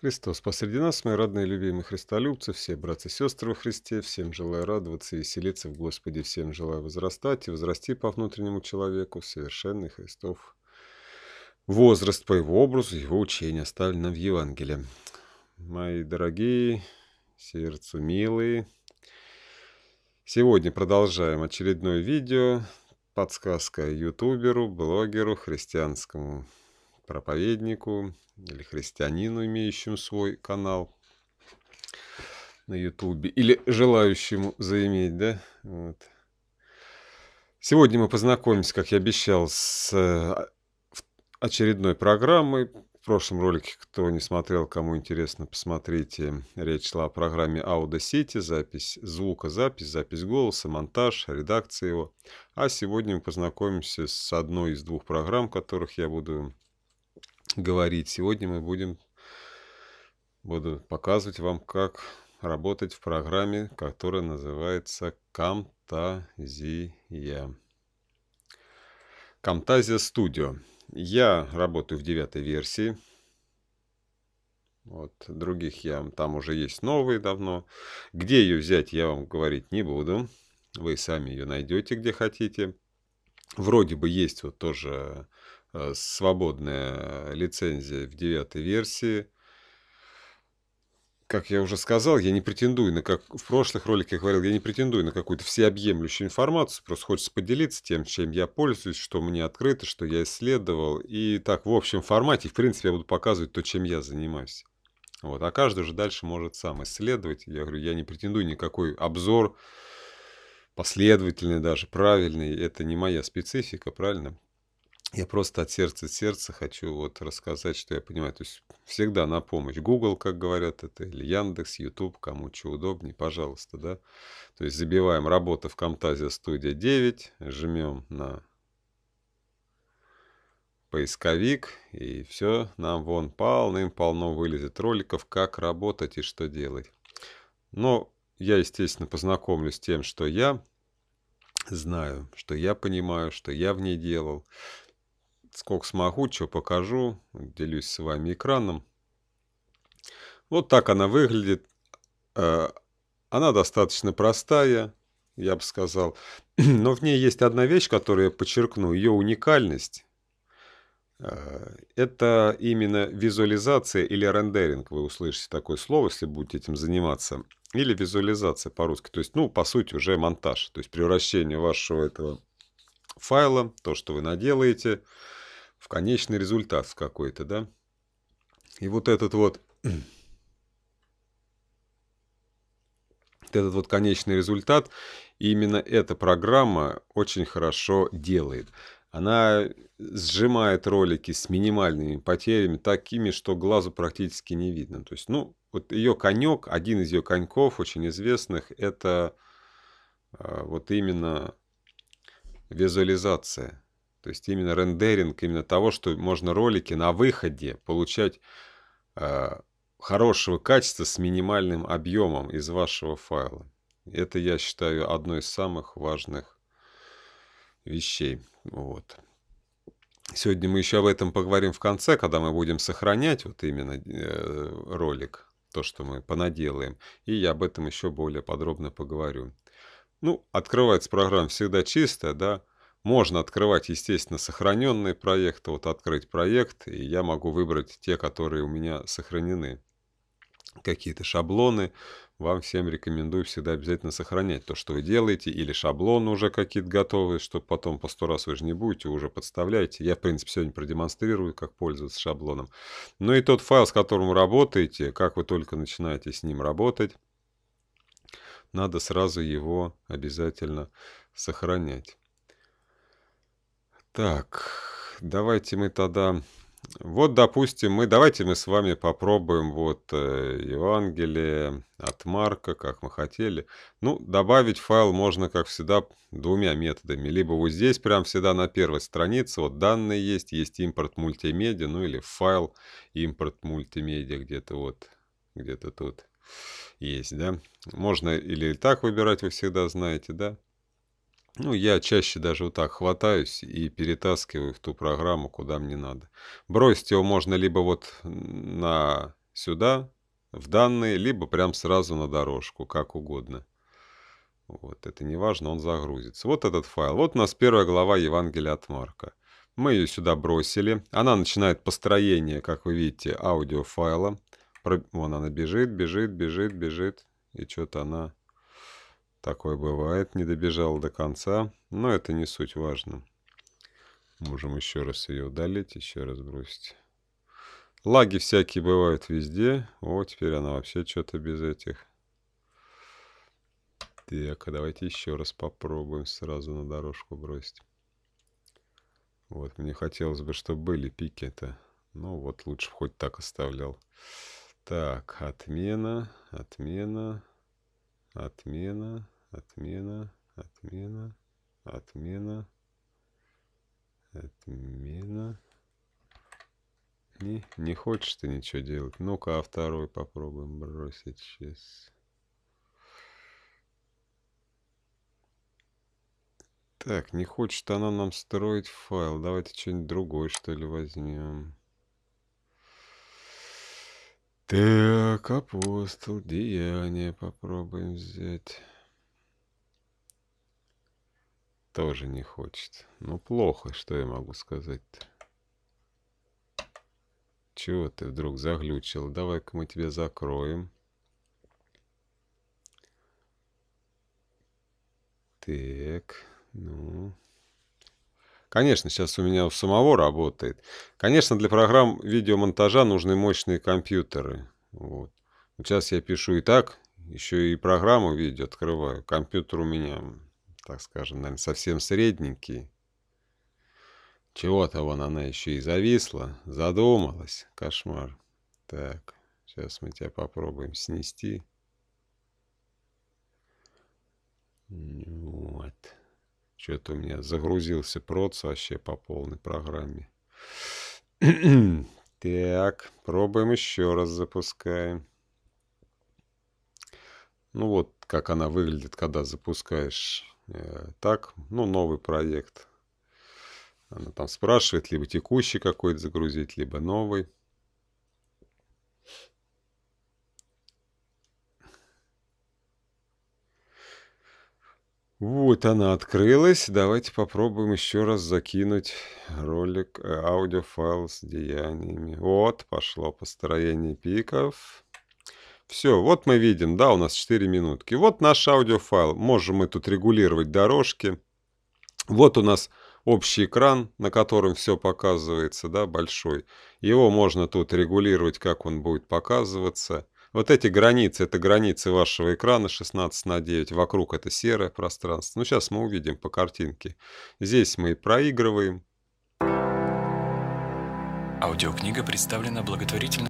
Христос посреди нас, мои родные любимые христолюбцы, все братья и сестры во Христе, всем желаю радоваться и веселиться в Господе, всем желаю возрастать и возрасти по внутреннему человеку, совершенный Христов. Возраст по его образу, его учение оставлено в Евангелии. Мои дорогие, сердцу милые, сегодня продолжаем очередное видео, подсказка ютуберу, блогеру, христианскому проповеднику или христианину, имеющему свой канал на Ютубе, или желающему заиметь, да? Вот. Сегодня мы познакомимся, как я обещал, с э, очередной программой. В прошлом ролике, кто не смотрел, кому интересно, посмотрите. Речь шла о программе Audio запись звука, запись, запись голоса, монтаж, редакция его. А сегодня мы познакомимся с одной из двух программ, которых я буду говорить. Сегодня мы будем буду показывать вам, как работать в программе, которая называется Камтазия. Камтазия Studio. Я работаю в девятой версии. Вот, других я там уже есть новые давно. Где ее взять, я вам говорить не буду. Вы сами ее найдете, где хотите. Вроде бы есть вот тоже Э, свободная лицензия в девятой версии. Как я уже сказал, я не претендую на как в прошлых роликах я говорил, я не претендую на какую-то всеобъемлющую информацию, просто хочется поделиться тем, чем я пользуюсь, что мне открыто, что я исследовал. И так в общем формате, в принципе, я буду показывать то, чем я занимаюсь. Вот. А каждый же дальше может сам исследовать. Я говорю, я не претендую никакой обзор, последовательный даже, правильный. Это не моя специфика, правильно? Я просто от сердца к сердца хочу вот рассказать, что я понимаю. То есть всегда на помощь Google, как говорят это, или Яндекс, YouTube, кому что удобнее, пожалуйста, да. То есть забиваем работа в Camtasia студия 9, жмем на поисковик, и все, нам вон полным-полно вылезет роликов, как работать и что делать. Но я, естественно, познакомлюсь с тем, что я знаю, что я понимаю, что я в ней делал сколько смогу, что покажу. Делюсь с вами экраном. Вот так она выглядит. Э, она достаточно простая, я бы сказал. Но в ней есть одна вещь, которую я подчеркну, ее уникальность. Э, это именно визуализация или рендеринг. Вы услышите такое слово, если будете этим заниматься. Или визуализация по-русски. То есть, ну, по сути, уже монтаж. То есть, превращение вашего этого файла, то, что вы наделаете, в конечный результат какой-то, да? И вот этот вот, этот вот конечный результат, именно эта программа очень хорошо делает. Она сжимает ролики с минимальными потерями, такими, что глазу практически не видно. То есть, ну, вот ее конек, один из ее коньков, очень известных, это а, вот именно визуализация. То есть именно рендеринг, именно того, что можно ролики на выходе получать э, хорошего качества с минимальным объемом из вашего файла. Это, я считаю, одной из самых важных вещей. Вот. Сегодня мы еще об этом поговорим в конце, когда мы будем сохранять вот именно э, ролик, то, что мы понаделаем. И я об этом еще более подробно поговорю. Ну, открывается программа всегда чистая, да, можно открывать, естественно, сохраненные проекты, вот открыть проект, и я могу выбрать те, которые у меня сохранены. Какие-то шаблоны, вам всем рекомендую всегда обязательно сохранять то, что вы делаете, или шаблоны уже какие-то готовые, чтобы потом по сто раз вы же не будете, уже подставляете. Я, в принципе, сегодня продемонстрирую, как пользоваться шаблоном. Ну и тот файл, с которым вы работаете, как вы только начинаете с ним работать, надо сразу его обязательно сохранять. Так, давайте мы тогда... Вот, допустим, мы давайте мы с вами попробуем вот э, Евангелие от Марка, как мы хотели. Ну, добавить файл можно, как всегда, двумя методами. Либо вот здесь, прям всегда на первой странице, вот данные есть, есть импорт мультимедиа, ну или файл импорт мультимедиа где-то вот, где-то тут есть, да. Можно или так выбирать, вы всегда знаете, да. Ну, я чаще даже вот так хватаюсь и перетаскиваю в ту программу, куда мне надо. Бросить его можно либо вот на сюда, в данные, либо прям сразу на дорожку, как угодно. Вот, это не важно, он загрузится. Вот этот файл. Вот у нас первая глава Евангелия от Марка. Мы ее сюда бросили. Она начинает построение, как вы видите, аудиофайла. Вон она бежит, бежит, бежит, бежит. И что-то она Такое бывает, не добежал до конца, но это не суть важно. Можем еще раз ее удалить, еще раз бросить. Лаги всякие бывают везде. О, теперь она вообще что-то без этих. Так, а давайте еще раз попробуем сразу на дорожку бросить. Вот, мне хотелось бы, чтобы были пики-то. Ну вот, лучше хоть так оставлял. Так, отмена, отмена отмена, отмена, отмена, отмена, отмена. Не, не хочешь ты ничего делать. Ну-ка, а второй попробуем бросить сейчас. Так, не хочет она нам строить файл. Давайте что-нибудь другое, что ли, возьмем. Так, апостол, деяния попробуем взять. Тоже не хочет. Ну, плохо, что я могу сказать-то. Чего ты вдруг заглючил? Давай-ка мы тебя закроем. Так, ну... Конечно, сейчас у меня у самого работает. Конечно, для программ видеомонтажа нужны мощные компьютеры. Вот. Сейчас я пишу и так, еще и программу видео открываю. Компьютер у меня, так скажем, наверное, совсем средненький. Чего-то вон она еще и зависла, задумалась. Кошмар. Так, сейчас мы тебя попробуем снести. Вот. Что-то у меня загрузился проц вообще по полной программе. так, пробуем еще раз запускаем. Ну вот, как она выглядит, когда запускаешь э, так, ну, новый проект. Она там спрашивает, либо текущий какой-то загрузить, либо новый. Вот она открылась. Давайте попробуем еще раз закинуть ролик, э, аудиофайл с деяниями. Вот, пошло построение пиков. Все, вот мы видим, да, у нас 4 минутки. Вот наш аудиофайл. Можем мы тут регулировать дорожки. Вот у нас общий экран, на котором все показывается, да, большой. Его можно тут регулировать, как он будет показываться. Вот эти границы, это границы вашего экрана 16 на 9, вокруг это серое пространство. Ну, сейчас мы увидим по картинке. Здесь мы и проигрываем. Аудиокнига представлена благотворительно.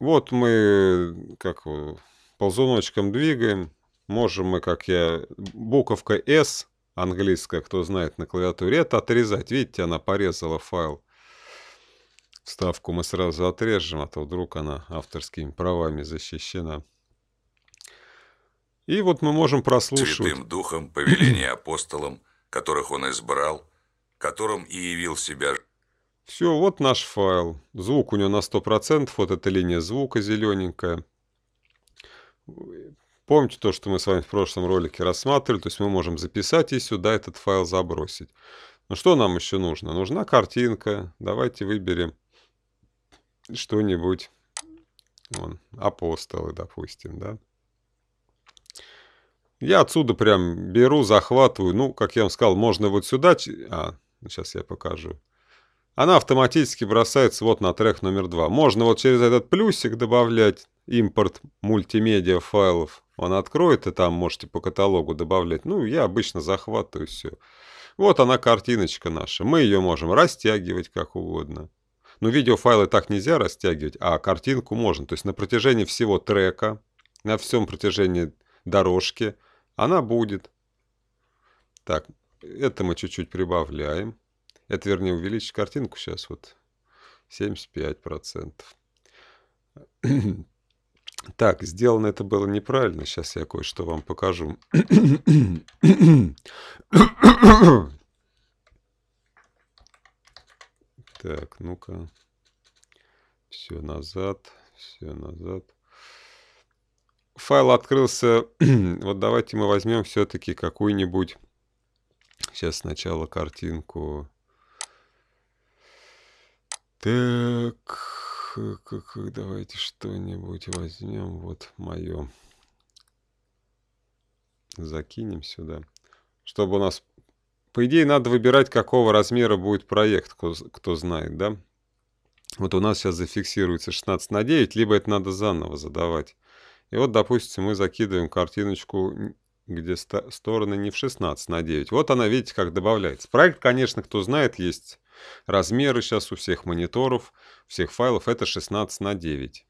Вот мы как ползуночком двигаем. Можем мы, как я, буковка S, английская, кто знает на клавиатуре, это отрезать. Видите, она порезала файл вставку мы сразу отрежем, а то вдруг она авторскими правами защищена. И вот мы можем прослушивать... Святым Духом, повеление апостолам, которых он избрал, которым и явил себя... Все, вот наш файл. Звук у него на 100%, вот эта линия звука зелененькая. Помните то, что мы с вами в прошлом ролике рассматривали, то есть мы можем записать и сюда этот файл забросить. Ну что нам еще нужно? Нужна картинка. Давайте выберем что-нибудь, вон, апостолы, допустим, да. Я отсюда прям беру, захватываю, ну, как я вам сказал, можно вот сюда, а, сейчас я покажу. Она автоматически бросается вот на трек номер два. Можно вот через этот плюсик добавлять импорт мультимедиа файлов. Он откроет, и там можете по каталогу добавлять. Ну, я обычно захватываю все. Вот она картиночка наша. Мы ее можем растягивать как угодно. Но ну, видеофайлы так нельзя растягивать, а картинку можно. То есть на протяжении всего трека, на всем протяжении дорожки она будет. Так, это мы чуть-чуть прибавляем. Это, вернее, увеличить картинку сейчас вот 75%. Так, сделано это было неправильно. Сейчас я кое-что вам покажу. Так, ну-ка. Все назад, все назад. Файл открылся. вот давайте мы возьмем все-таки какую-нибудь... Сейчас сначала картинку. Так, давайте что-нибудь возьмем. Вот мое. Закинем сюда. Чтобы у нас по идее, надо выбирать, какого размера будет проект, кто, кто знает, да? Вот у нас сейчас зафиксируется 16 на 9, либо это надо заново задавать. И вот, допустим, мы закидываем картиночку, где стороны не в 16 на 9. Вот она, видите, как добавляется. Проект, конечно, кто знает, есть размеры сейчас у всех мониторов, всех файлов. Это 16 на 9.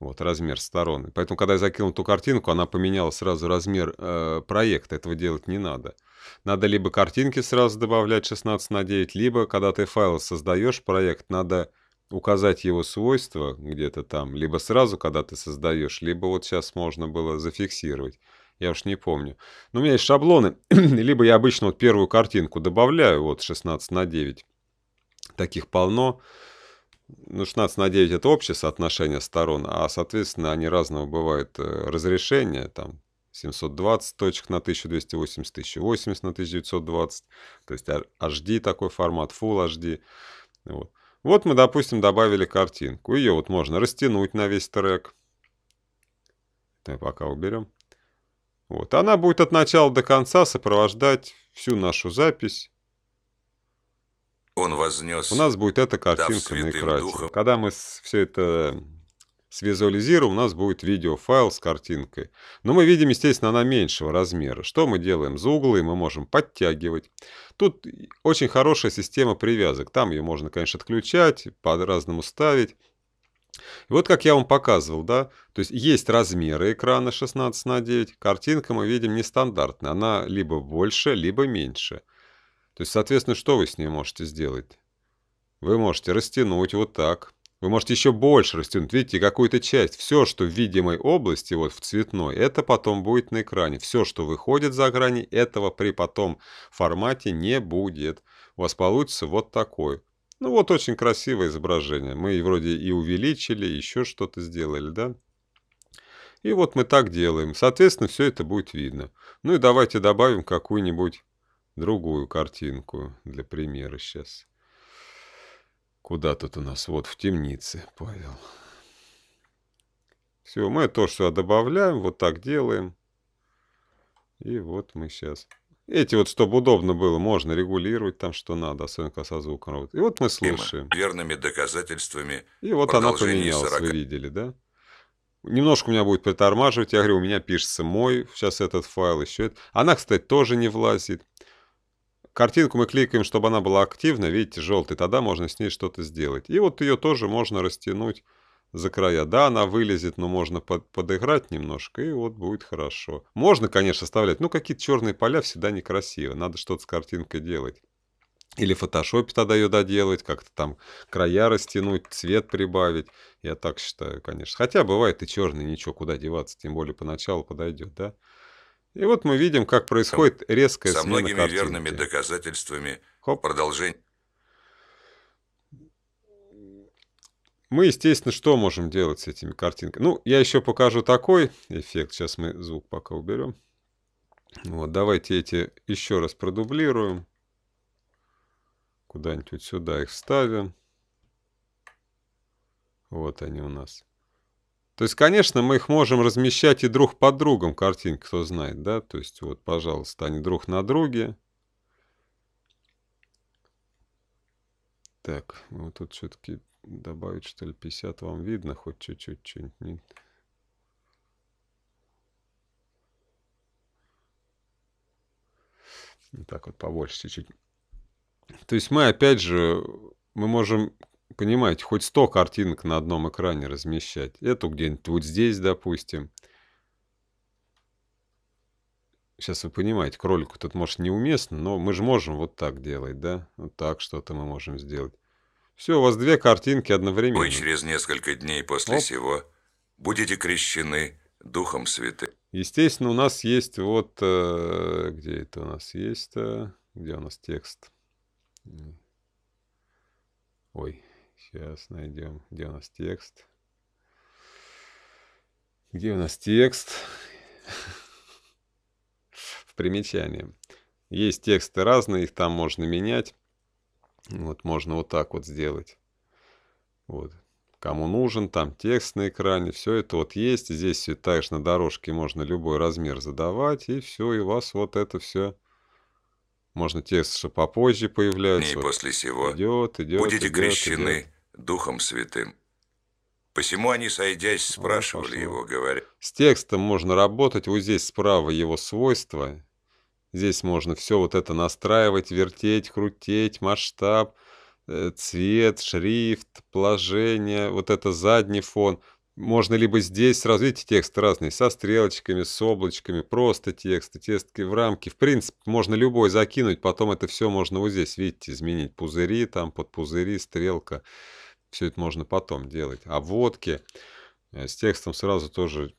Вот размер сторон. Поэтому, когда я закинул ту картинку, она поменяла сразу размер э, проекта. Этого делать не надо. Надо либо картинки сразу добавлять 16 на 9, либо, когда ты файл создаешь проект, надо указать его свойства где-то там, либо сразу, когда ты создаешь, либо вот сейчас можно было зафиксировать. Я уж не помню. Но у меня есть шаблоны. либо я обычно вот первую картинку добавляю, вот 16 на 9. Таких полно ну, 16 на 9 это общее соотношение сторон, а, соответственно, они разного бывают э, разрешения, там 720 точек на 1280, 1080 на 1920, то есть HD такой формат, Full HD. Вот. вот мы, допустим, добавили картинку. Ее вот можно растянуть на весь трек. Давай пока уберем. Вот. Она будет от начала до конца сопровождать всю нашу запись. Он вознес. У нас будет эта картинка на экране. Духом. Когда мы все это свизуализируем, у нас будет видеофайл с картинкой. Но мы видим, естественно, она меньшего размера. Что мы делаем? За углы мы можем подтягивать. Тут очень хорошая система привязок. Там ее можно, конечно, отключать, по-разному ставить. И вот как я вам показывал, да, то есть есть размеры экрана 16 на 9, картинка мы видим нестандартная, она либо больше, либо меньше. То есть, соответственно, что вы с ней можете сделать? Вы можете растянуть вот так. Вы можете еще больше растянуть. Видите, какую-то часть. Все, что в видимой области, вот в цветной, это потом будет на экране. Все, что выходит за грани, этого при потом формате не будет. У вас получится вот такой. Ну вот очень красивое изображение. Мы вроде и увеличили, еще что-то сделали, да? И вот мы так делаем. Соответственно, все это будет видно. Ну и давайте добавим какую-нибудь другую картинку для примера сейчас. Куда тут у нас? Вот в темнице, Павел. Все, мы то, что добавляем, вот так делаем. И вот мы сейчас... Эти вот, чтобы удобно было, можно регулировать там, что надо, особенно со звуком. И вот мы слушаем. Верными доказательствами. И вот она поменялась, 40... вы видели, да? Немножко у меня будет притормаживать. Я говорю, у меня пишется мой, сейчас этот файл, еще это. Она, кстати, тоже не влазит. Картинку мы кликаем, чтобы она была активна, видите, желтый, тогда можно с ней что-то сделать. И вот ее тоже можно растянуть за края. Да, она вылезет, но можно под, подыграть немножко, и вот будет хорошо. Можно, конечно, оставлять, но какие-то черные поля всегда некрасиво, надо что-то с картинкой делать. Или в фотошопе тогда ее доделать, как-то там края растянуть, цвет прибавить. Я так считаю, конечно. Хотя бывает и черный, ничего, куда деваться, тем более поначалу подойдет, да? И вот мы видим, как происходит резкая Со смена многими картинки. верными доказательствами Хоп. продолжение. Мы, естественно, что можем делать с этими картинками? Ну, я еще покажу такой эффект. Сейчас мы звук пока уберем. Вот, давайте эти еще раз продублируем. Куда-нибудь сюда их вставим. Вот они у нас. То есть, конечно, мы их можем размещать и друг под другом, картинки, кто знает, да? То есть, вот, пожалуйста, они друг на друге. Так, вот ну, тут все-таки добавить, что ли, 50 вам видно хоть чуть-чуть, что-нибудь. Так вот, побольше чуть-чуть. То есть мы, опять же, мы можем понимаете, хоть 100 картинок на одном экране размещать. Эту где-нибудь вот здесь, допустим. Сейчас вы понимаете, кролику тут может неуместно, но мы же можем вот так делать, да? Вот так что-то мы можем сделать. Все, у вас две картинки одновременно. Вы через несколько дней после Оп. сего будете крещены Духом Святым. Естественно, у нас есть вот... Э, где это у нас есть? Где у нас текст? Ой, Сейчас найдем, где у нас текст. Где у нас текст? В примечании. Есть тексты разные, их там можно менять. Вот можно вот так вот сделать. Вот. Кому нужен, там текст на экране, все это вот есть. Здесь все также на дорожке можно любой размер задавать, и все, и у вас вот это все можно текст, что попозже появляется. Дней ну после сего идет, идет, будете идет, крещены идет. Духом Святым. Посему они, сойдясь, спрашивали ну, его, говоря. С текстом можно работать, вот здесь справа его свойства. Здесь можно все вот это настраивать, вертеть, крутить, масштаб, э, цвет, шрифт, положение, вот это задний фон. Можно либо здесь развить текст разный, со стрелочками, с облачками, просто тексты, текстки в рамке, В принципе, можно любой закинуть, потом это все можно вот здесь, видите, изменить. Пузыри, там под пузыри, стрелка. Все это можно потом делать. Обводки. А э, с текстом сразу тоже,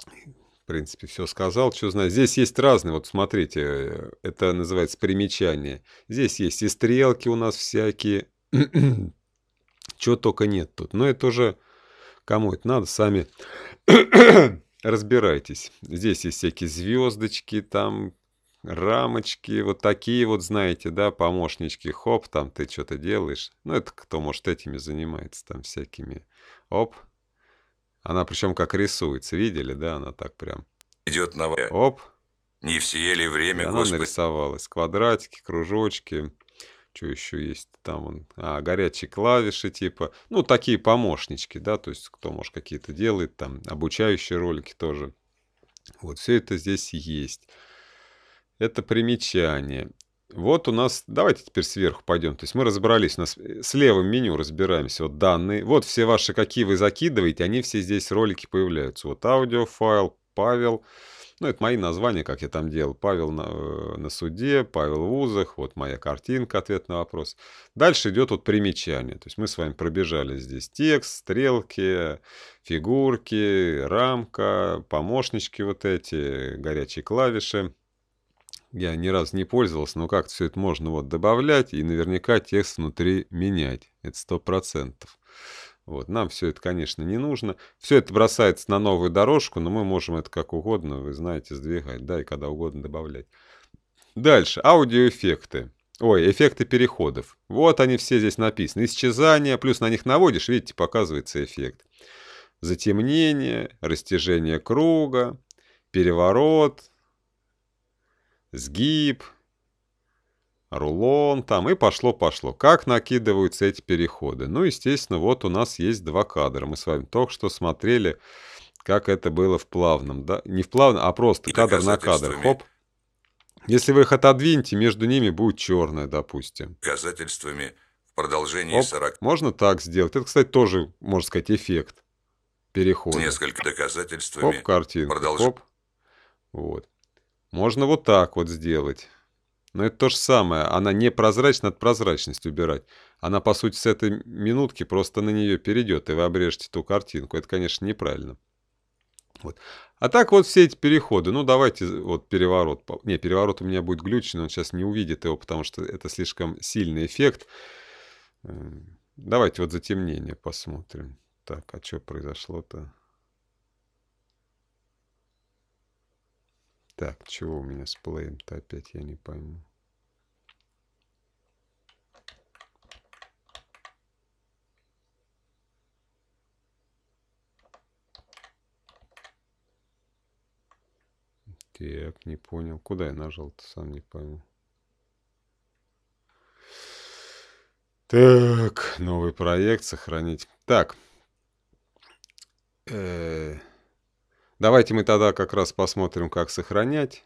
в принципе, все сказал, что знаю. Здесь есть разные, вот смотрите, э, это называется примечание. Здесь есть и стрелки у нас всякие, чего только нет тут. Но это уже... Кому это надо, сами разбирайтесь. Здесь есть всякие звездочки, там рамочки, вот такие вот, знаете, да, помощнички, хоп, там ты что-то делаешь. Ну, это кто, может, этими занимается, там всякими, оп. Она причем как рисуется, видели, да, она так прям. Идет новая. Оп. Не все ли время, и Она нарисовалась, квадратики, кружочки. Что еще есть там? Он, а, горячие клавиши, типа. Ну, такие помощнички, да, то есть кто, может, какие-то делает, там, обучающие ролики тоже. Вот все это здесь есть. Это примечание. Вот у нас, давайте теперь сверху пойдем. То есть мы разобрались, у нас э, с левым меню разбираемся. Вот данные, вот все ваши, какие вы закидываете, они все здесь ролики появляются. Вот аудиофайл, Павел, Павел ну, это мои названия, как я там делал. Павел на, э, на суде, Павел в вузах, вот моя картинка, ответ на вопрос. Дальше идет вот примечание. То есть мы с вами пробежали здесь текст, стрелки, фигурки, рамка, помощнички вот эти, горячие клавиши я ни разу не пользовался, но как все это можно вот добавлять и наверняка текст внутри менять. Это сто процентов. Вот. Нам все это, конечно, не нужно. Все это бросается на новую дорожку, но мы можем это как угодно, вы знаете, сдвигать, да, и когда угодно добавлять. Дальше. Аудиоэффекты. Ой, эффекты переходов. Вот они все здесь написаны. Исчезание, плюс на них наводишь, видите, показывается эффект. Затемнение, растяжение круга, переворот, сгиб, рулон там, и пошло-пошло. Как накидываются эти переходы? Ну, естественно, вот у нас есть два кадра. Мы с вами только что смотрели, как это было в плавном, да? Не в плавном, а просто и кадр на кадр. Хоп. Если вы их отодвинете, между ними будет черное, допустим. Доказательствами в продолжении Оп, 40... Можно так сделать. Это, кстати, тоже, можно сказать, эффект перехода. Несколько доказательствами. Оп, картинка. Продолж... Оп. Вот. Можно вот так вот сделать. Но это то же самое, она не прозрачна от прозрачности убирать. Она, по сути, с этой минутки просто на нее перейдет, и вы обрежете ту картинку. Это, конечно, неправильно. Вот. А так вот все эти переходы. Ну, давайте вот переворот. Не, переворот у меня будет глючен, он сейчас не увидит его, потому что это слишком сильный эффект. Эм, давайте вот затемнение посмотрим. Так, а что произошло-то? Так, чего у меня с плеем-то опять, я не пойму. Так, не понял. Куда я нажал-то, сам не пойму. Так, новый проект сохранить. Так. Э -э Давайте мы тогда как раз посмотрим, как сохранять.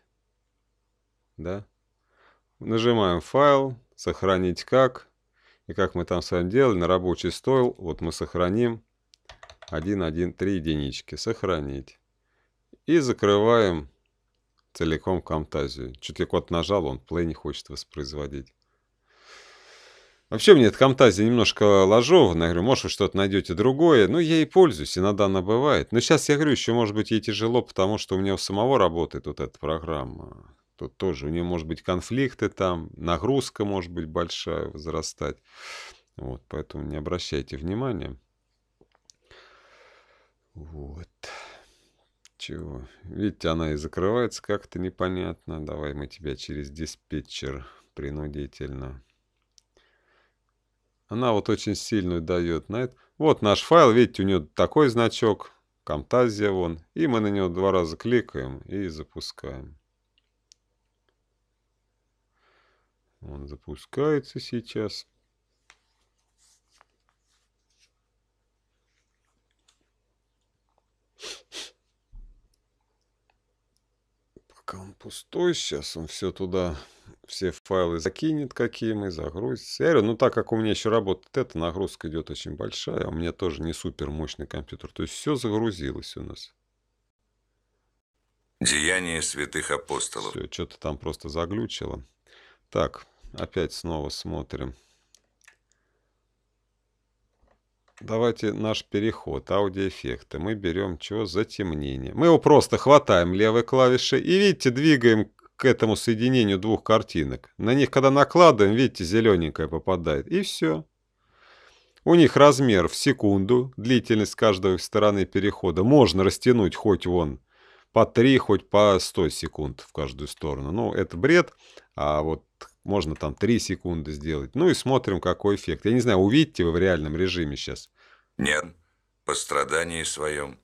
Да? Нажимаем файл, сохранить как. И как мы там с вами делали, на рабочий стол, вот мы сохраним 1, 1, 3 единички. Сохранить. И закрываем целиком Камтазию. Чуть ли код нажал, он play не хочет воспроизводить. Вообще мне эта фантазия немножко ложована. Я говорю, может, вы что-то найдете другое. Ну, я и пользуюсь, иногда она бывает. Но сейчас я говорю, еще, может быть, ей тяжело, потому что у меня у самого работает вот эта программа. Тут тоже у нее, может быть, конфликты там, нагрузка, может быть, большая возрастать. Вот, поэтому не обращайте внимания. Вот. Чего? Видите, она и закрывается как-то непонятно. Давай мы тебя через диспетчер принудительно. Она вот очень сильную дает. На Вот наш файл, видите, у нее такой значок, Камтазия вон. И мы на него два раза кликаем и запускаем. Он запускается сейчас. Пока он пустой, сейчас он все туда все файлы закинет, какие мы, загрузит. Я говорю, ну так как у меня еще работает это, нагрузка идет очень большая, а у меня тоже не супер мощный компьютер. То есть все загрузилось у нас. Деяния святых апостолов. Все, что-то там просто заглючило. Так, опять снова смотрим. Давайте наш переход, аудиоэффекты. Мы берем что? Затемнение. Мы его просто хватаем левой клавишей и, видите, двигаем к этому соединению двух картинок. На них, когда накладываем, видите, зелененькое попадает. И все. У них размер в секунду, длительность каждой стороны перехода. Можно растянуть хоть вон по 3, хоть по 100 секунд в каждую сторону. Ну, это бред, а вот можно там 3 секунды сделать. Ну и смотрим, какой эффект. Я не знаю, увидите вы в реальном режиме сейчас? Нет, по страдании своем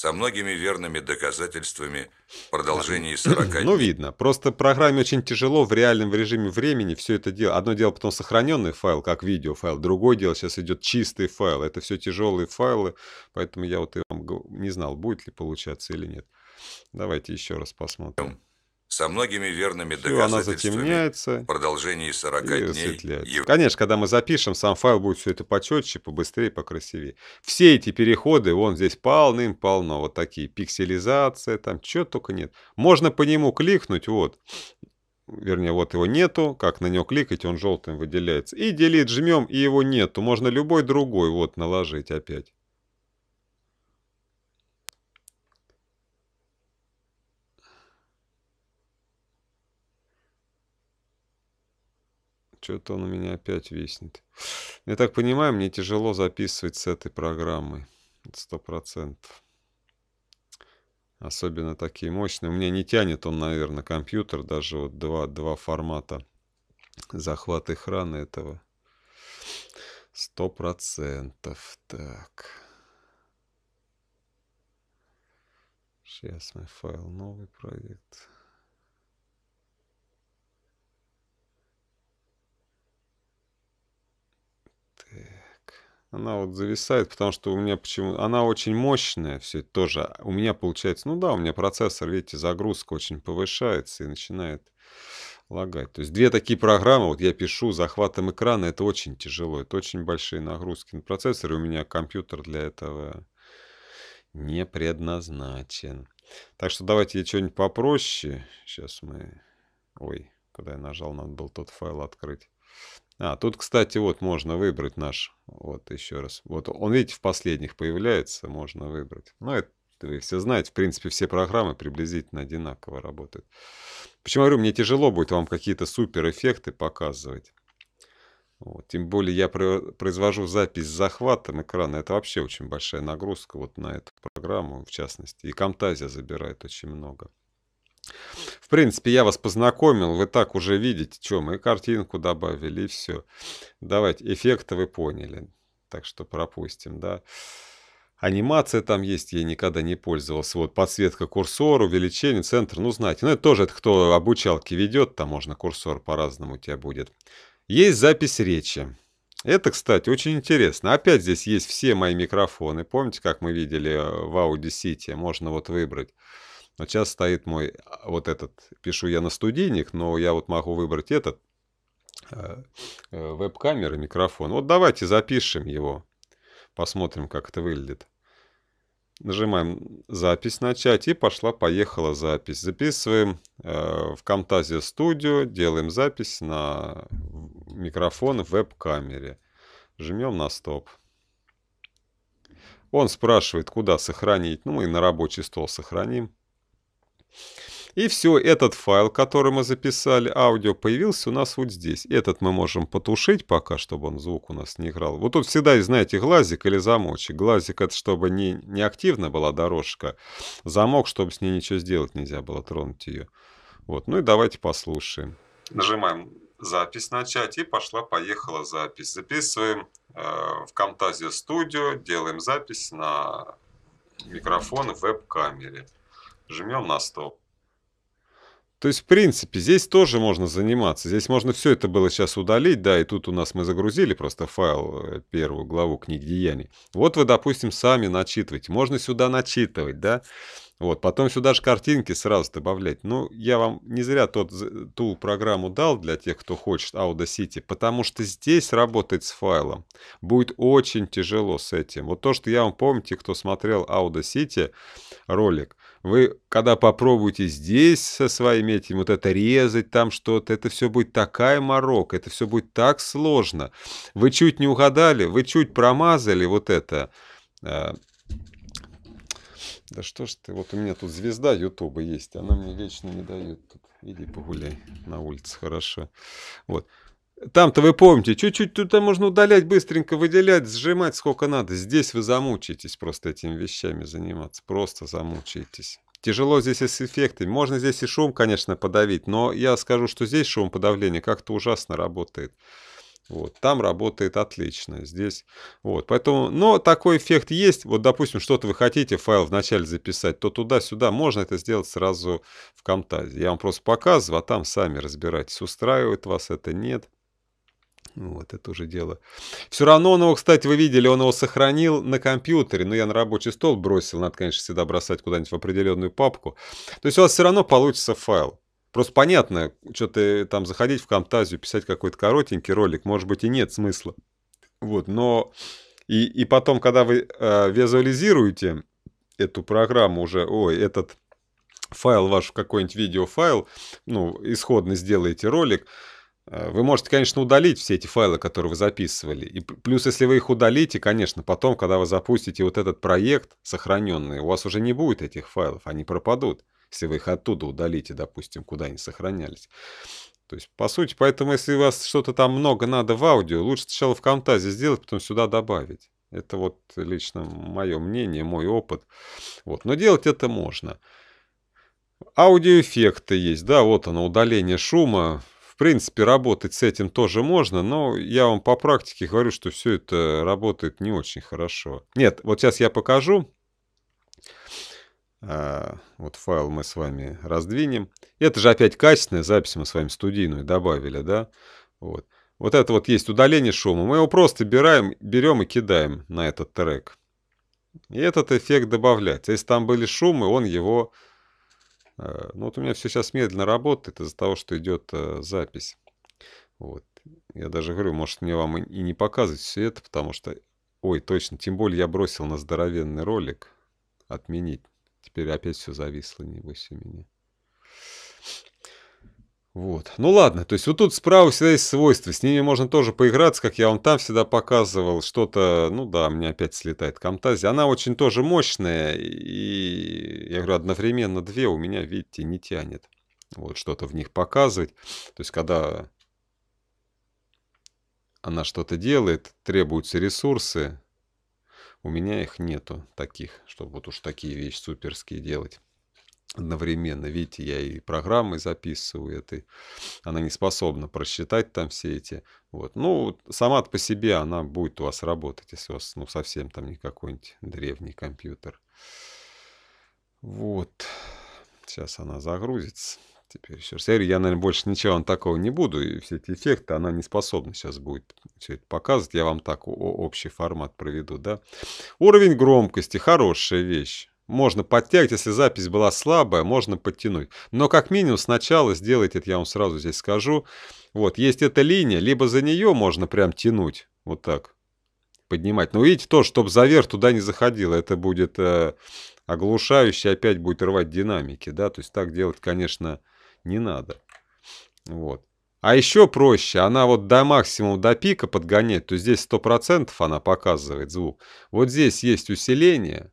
со многими верными доказательствами продолжения продолжении ну, 40 дней. Ну, видно. Просто программе очень тяжело в реальном режиме времени все это дело. Одно дело потом сохраненный файл, как видеофайл, другое дело сейчас идет чистый файл. Это все тяжелые файлы, поэтому я вот и вам не знал, будет ли получаться или нет. Давайте еще раз посмотрим со многими верными доказательствами. она затемняется. В продолжении 40 и дней. Его... Конечно, когда мы запишем, сам файл будет все это почетче, побыстрее, покрасивее. Все эти переходы, он здесь полным-полно. Вот такие, пикселизация, там чего только нет. Можно по нему кликнуть, вот. Вернее, вот его нету. Как на него кликать, он желтым выделяется. И делит жмем, и его нету. Можно любой другой вот наложить опять. что-то он у меня опять виснет. Я так понимаю, мне тяжело записывать с этой программы Сто процентов. Особенно такие мощные. У меня не тянет он, наверное, компьютер. Даже вот два, два формата захват экрана этого. Сто процентов. Так. Сейчас мой файл новый проект. она вот зависает, потому что у меня почему... Она очень мощная все тоже. А у меня получается, ну да, у меня процессор, видите, загрузка очень повышается и начинает лагать. То есть две такие программы, вот я пишу захватом экрана, это очень тяжело, это очень большие нагрузки на процессор, и у меня компьютер для этого не предназначен. Так что давайте я что-нибудь попроще. Сейчас мы... Ой, когда я нажал, надо был тот файл открыть. А, тут, кстати, вот можно выбрать наш. Вот еще раз. Вот он, видите, в последних появляется, можно выбрать. Ну это вы все знаете, в принципе, все программы приблизительно одинаково работают. Почему я говорю, мне тяжело будет вам какие-то супер эффекты показывать. Вот. Тем более я произвожу запись с захватом экрана. Это вообще очень большая нагрузка вот на эту программу, в частности. И Камтазия забирает очень много. В принципе, я вас познакомил, вы так уже видите, что мы картинку добавили и все. Давайте, эффекты вы поняли, так что пропустим, да. Анимация там есть, я никогда не пользовался. Вот подсветка курсора, увеличение, центр, ну знаете. Ну это тоже, это кто обучалки ведет, там можно курсор по-разному у тебя будет. Есть запись речи. Это, кстати, очень интересно. Опять здесь есть все мои микрофоны. Помните, как мы видели э, в Audi City? Можно вот выбрать. Вот а сейчас стоит мой а, вот этот, пишу я на студийник, но я вот могу выбрать этот, э, э, веб-камеры, микрофон. Вот давайте запишем его, посмотрим, как это выглядит. Нажимаем «Запись начать» и пошла-поехала запись. Записываем э, в Camtasia студию, делаем запись на микрофон в веб-камере. Жмем на «Стоп». Он спрашивает, куда сохранить. Ну, мы на рабочий стол сохраним. И все, этот файл, который мы записали, аудио, появился у нас вот здесь. Этот мы можем потушить пока, чтобы он звук у нас не играл. Вот тут всегда, знаете, глазик или замочек. Глазик это чтобы не, не активно была дорожка. Замок, чтобы с ней ничего сделать нельзя было, тронуть ее. Вот, ну и давайте послушаем. Нажимаем запись начать и пошла-поехала запись. Записываем э, в Camtasia Studio, делаем запись на микрофон в веб-камере жмем на стоп. То есть, в принципе, здесь тоже можно заниматься. Здесь можно все это было сейчас удалить, да, и тут у нас мы загрузили просто файл, э, первую главу книги деяний. Вот вы, допустим, сами начитываете. Можно сюда начитывать, да. Вот, потом сюда же картинки сразу добавлять. Ну, я вам не зря тот, ту программу дал для тех, кто хочет Auda потому что здесь работать с файлом будет очень тяжело с этим. Вот то, что я вам, помните, кто смотрел Auda ролик, вы, когда попробуете здесь со своим этим, вот это резать там что-то, это все будет такая морок, это все будет так сложно. Вы чуть не угадали, вы чуть промазали вот это. А, да что ж ты, вот у меня тут звезда Ютуба есть, она мне вечно не дает. Иди погуляй на улице, хорошо. Вот. Там-то вы помните, чуть-чуть туда можно удалять, быстренько выделять, сжимать сколько надо. Здесь вы замучаетесь просто этими вещами заниматься, просто замучаетесь. Тяжело здесь и с эффектами. Можно здесь и шум, конечно, подавить, но я скажу, что здесь шум подавления как-то ужасно работает. Вот, там работает отлично, здесь, вот, поэтому, но такой эффект есть, вот, допустим, что-то вы хотите файл вначале записать, то туда-сюда можно это сделать сразу в Камтазе. Я вам просто показываю, а там сами разбирайтесь, устраивает вас это, нет. Вот, это уже дело. Все равно он его, кстати, вы видели, он его сохранил на компьютере, но ну, я на рабочий стол бросил, надо, конечно, всегда бросать куда-нибудь в определенную папку. То есть у вас все равно получится файл. Просто понятно, что-то там заходить в Камтазию, писать какой-то коротенький ролик, может быть, и нет смысла. Вот, но и, и потом, когда вы э, визуализируете эту программу уже, ой, этот файл ваш в какой-нибудь видеофайл, ну, исходный сделаете ролик, Э, вы можете, конечно, удалить все эти файлы, которые вы записывали. И плюс, если вы их удалите, конечно, потом, когда вы запустите вот этот проект сохраненный, у вас уже не будет этих файлов, они пропадут, если вы их оттуда удалите, допустим, куда они сохранялись. То есть, по сути, поэтому, если у вас что-то там много надо в аудио, лучше сначала в Камтазе сделать, потом сюда добавить. Это вот лично мое мнение, мой опыт. Вот. Но делать это можно. Аудиоэффекты есть, да, вот оно, удаление шума, принципе, работать с этим тоже можно, но я вам по практике говорю, что все это работает не очень хорошо. Нет, вот сейчас я покажу. А, вот файл мы с вами раздвинем. Это же опять качественная запись, мы с вами студийную добавили, да? Вот. Вот это вот есть удаление шума. Мы его просто бираем, берем и кидаем на этот трек. И этот эффект добавляется. Если там были шумы, он его Э, ну вот у меня все сейчас медленно работает из-за того, что идет э, запись. Вот. Я даже говорю, может мне вам и не показывать все это, потому что... Ой, точно, тем более я бросил на здоровенный ролик. Отменить. Теперь опять все зависло, небось, у меня. Вот. Ну ладно, то есть вот тут справа всегда есть свойства, с ними можно тоже поиграться, как я вам там всегда показывал, что-то, ну да, мне опять слетает Камтазия, она очень тоже мощная, и я говорю, одновременно две у меня, видите, не тянет, вот что-то в них показывать, то есть когда она что-то делает, требуются ресурсы, у меня их нету таких, чтобы вот уж такие вещи суперские делать одновременно. Видите, я и программы записываю, это, она не способна просчитать там все эти. Вот. Ну, сама по себе она будет у вас работать, если у вас ну, совсем там не какой-нибудь древний компьютер. Вот. Сейчас она загрузится. Теперь еще раз. Я, наверное, больше ничего вам такого не буду. И все эти эффекты, она не способна сейчас будет все это показывать. Я вам так общий формат проведу, да. Уровень громкости. Хорошая вещь. Можно подтягивать, если запись была слабая, можно подтянуть. Но как минимум сначала сделайте это, я вам сразу здесь скажу. Вот, есть эта линия, либо за нее можно прям тянуть, вот так, поднимать. Но видите, то, чтобы завер туда не заходило, это будет э, оглушающе, опять будет рвать динамики, да, то есть так делать, конечно, не надо. Вот. А еще проще, она вот до максимума, до пика подгоняет, то здесь 100% она показывает звук. Вот здесь есть усиление,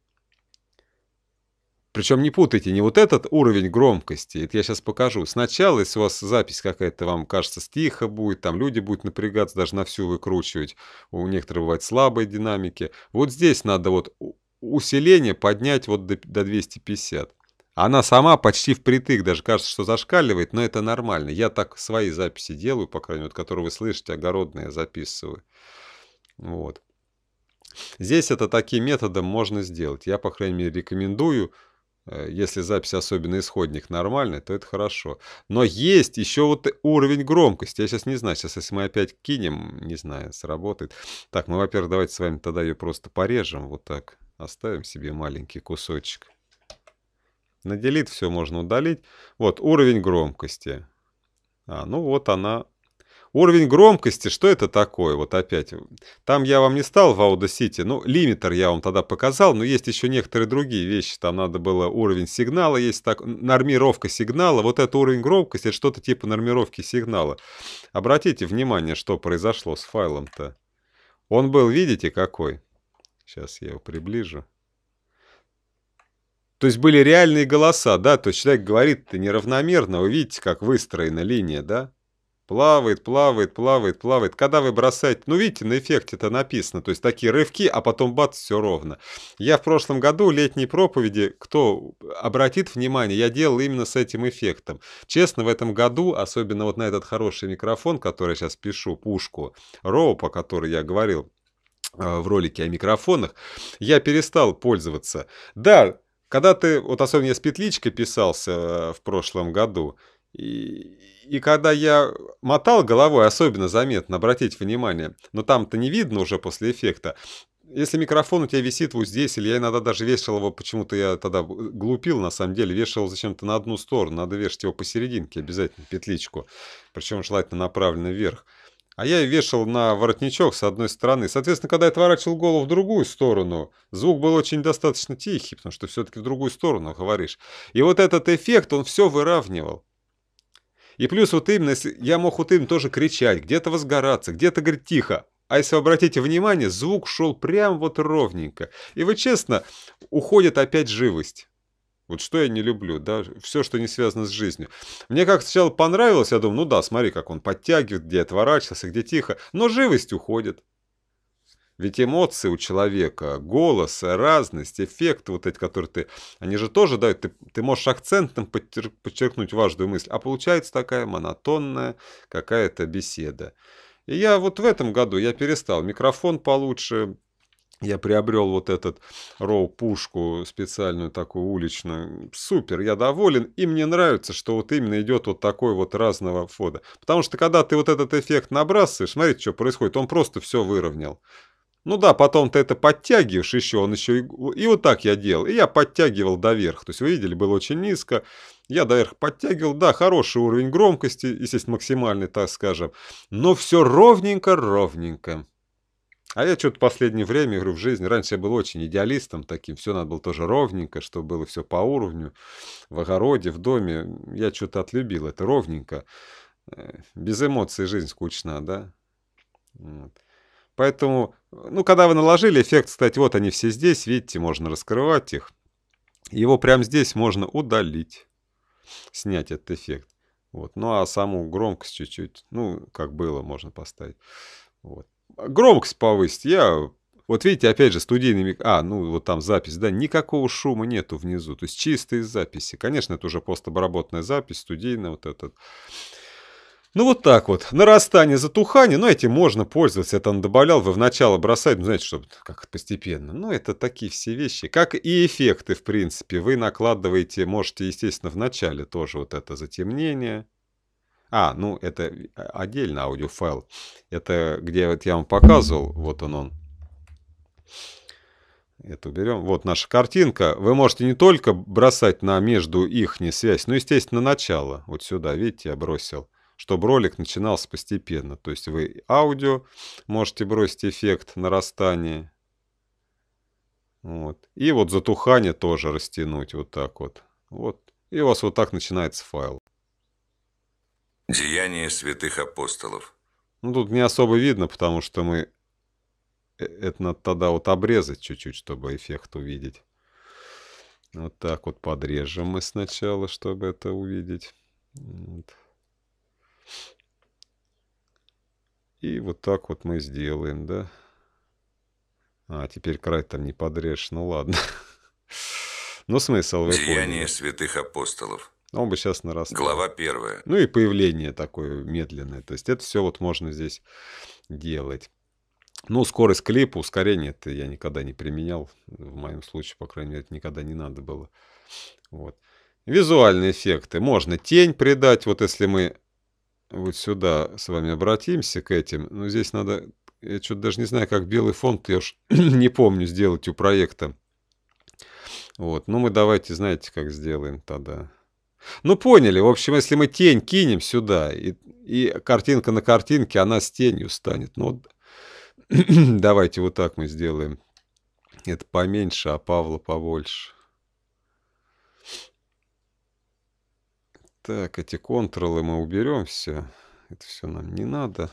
причем не путайте, не вот этот уровень громкости, это я сейчас покажу. Сначала, если у вас запись какая-то, вам кажется, стиха будет, там люди будут напрягаться, даже на всю выкручивать. У некоторых бывает слабые динамики. Вот здесь надо вот усиление поднять вот до, до 250. Она сама почти впритык, даже кажется, что зашкаливает, но это нормально. Я так свои записи делаю, по крайней мере, вот, которые вы слышите, огородные записываю. Вот. Здесь это таким методом можно сделать. Я, по крайней мере, рекомендую. Э, если запись, особенно исходник, нормальный, то это хорошо. Но есть еще вот уровень громкости. Я сейчас не знаю, сейчас если мы опять кинем, не знаю, сработает. Так, мы, ну, во-первых, давайте с вами тогда ее просто порежем вот так. Оставим себе маленький кусочек. На все можно удалить. Вот уровень громкости. А, ну вот она Уровень громкости, что это такое? Вот опять. Там я вам не стал в Аудо Сити, ну, лимитер я вам тогда показал, но есть еще некоторые другие вещи. Там надо было уровень сигнала, есть так, нормировка сигнала. Вот это уровень громкости, это что-то типа нормировки сигнала. Обратите внимание, что произошло с файлом-то. Он был, видите, какой? Сейчас я его приближу. То есть были реальные голоса, да? То есть человек говорит неравномерно, вы видите, как выстроена линия, да? Плавает, плавает, плавает, плавает. Когда вы бросаете... Ну, видите, на эффекте это написано. То есть такие рывки, а потом бац, все ровно. Я в прошлом году летней проповеди, кто обратит внимание, я делал именно с этим эффектом. Честно, в этом году, особенно вот на этот хороший микрофон, который я сейчас пишу, пушку Роупа, который я говорил э, в ролике о микрофонах, я перестал пользоваться. Да, когда ты, вот особенно я с петличкой писался э, в прошлом году, и, когда я мотал головой, особенно заметно, обратить внимание, но там-то не видно уже после эффекта, если микрофон у тебя висит вот здесь, или я иногда даже вешал его, почему-то я тогда глупил, на самом деле, вешал зачем-то на одну сторону, надо вешать его посерединке обязательно, петличку, причем желательно направленно вверх. А я вешал на воротничок с одной стороны. Соответственно, когда я отворачивал голову в другую сторону, звук был очень достаточно тихий, потому что все-таки в другую сторону говоришь. И вот этот эффект, он все выравнивал. И плюс вот именно, я мог вот им тоже кричать, где-то возгораться, где-то говорить тихо. А если вы обратите внимание, звук шел прям вот ровненько. И вы честно, уходит опять живость. Вот что я не люблю, да, все, что не связано с жизнью. Мне как сначала понравилось, я думаю, ну да, смотри, как он подтягивает, где отворачивался, где тихо, но живость уходит. Ведь эмоции у человека, голос, разность, эффект вот эти, которые ты... Они же тоже дают, ты, ты можешь акцентом подчеркнуть важную мысль, а получается такая монотонная какая-то беседа. И я вот в этом году я перестал. Микрофон получше, я приобрел вот этот роу-пушку специальную такую уличную. Супер, я доволен. И мне нравится, что вот именно идет вот такой вот разного фода. Потому что когда ты вот этот эффект набрасываешь, смотрите, что происходит. Он просто все выровнял. Ну да, потом ты это подтягиваешь еще, он еще... И, и вот так я делал. И я подтягивал доверх. То есть, вы видели, было очень низко. Я доверх подтягивал. Да, хороший уровень громкости, естественно, максимальный, так скажем. Но все ровненько-ровненько. А я что-то последнее время, говорю, в жизни, раньше я был очень идеалистом таким, все надо было тоже ровненько, чтобы было все по уровню, в огороде, в доме, я что-то отлюбил, это ровненько, э, без эмоций жизнь скучна, да? Вот. Поэтому, ну, когда вы наложили эффект, кстати, вот они все здесь, видите, можно раскрывать их. Его прямо здесь можно удалить, снять этот эффект. Вот. Ну, а саму громкость чуть-чуть, ну, как было, можно поставить. Вот. Громкость повысить я... Вот видите, опять же, студийный мик... А, ну, вот там запись, да, никакого шума нету внизу. То есть чистые записи. Конечно, это уже постобработанная запись, студийная вот этот. Ну вот так вот, нарастание, затухание, ну этим можно пользоваться, это он добавлял, вы в начало бросаете, ну знаете, чтобы как постепенно. Ну это такие все вещи, как и эффекты, в принципе, вы накладываете, можете, естественно, в начале тоже вот это затемнение. А, ну это э, отдельно аудиофайл, это где вот я вам показывал, вот он он. Это уберем. Вот наша картинка. Вы можете не только бросать на между их не связь, но, естественно, начало. Вот сюда, видите, я бросил чтобы ролик начинался постепенно. То есть вы аудио можете бросить эффект нарастания. Вот. И вот затухание тоже растянуть вот так вот. Вот. И у вас вот так начинается файл. Деяния святых апостолов. Ну, тут не особо видно, потому что мы... Э, это надо тогда вот обрезать чуть-чуть, чтобы эффект увидеть. Вот так вот подрежем мы сначала, чтобы это увидеть. Вот. И вот так вот мы сделаем, да? А, теперь край там не подрежь, ну ладно. Но ну, смысл вы Деяния святых апостолов. Он бы сейчас нарастал. Глава первая. Ну и появление такое медленное. То есть это все вот можно здесь делать. Ну, скорость клипа, ускорение это я никогда не применял. В моем случае, по крайней мере, это никогда не надо было. Вот. Визуальные эффекты. Можно тень придать. Вот если мы вот сюда с вами обратимся к этим. Но здесь надо... Я что-то даже не знаю, как белый фонд, я уж не помню сделать у проекта. Вот, ну мы давайте, знаете, как сделаем тогда. Ну поняли, в общем, если мы тень кинем сюда, и, и картинка на картинке, она с тенью станет. Ну давайте вот так мы сделаем. Это поменьше, а Павла побольше. Так, эти контролы мы уберем все. Это все нам не надо.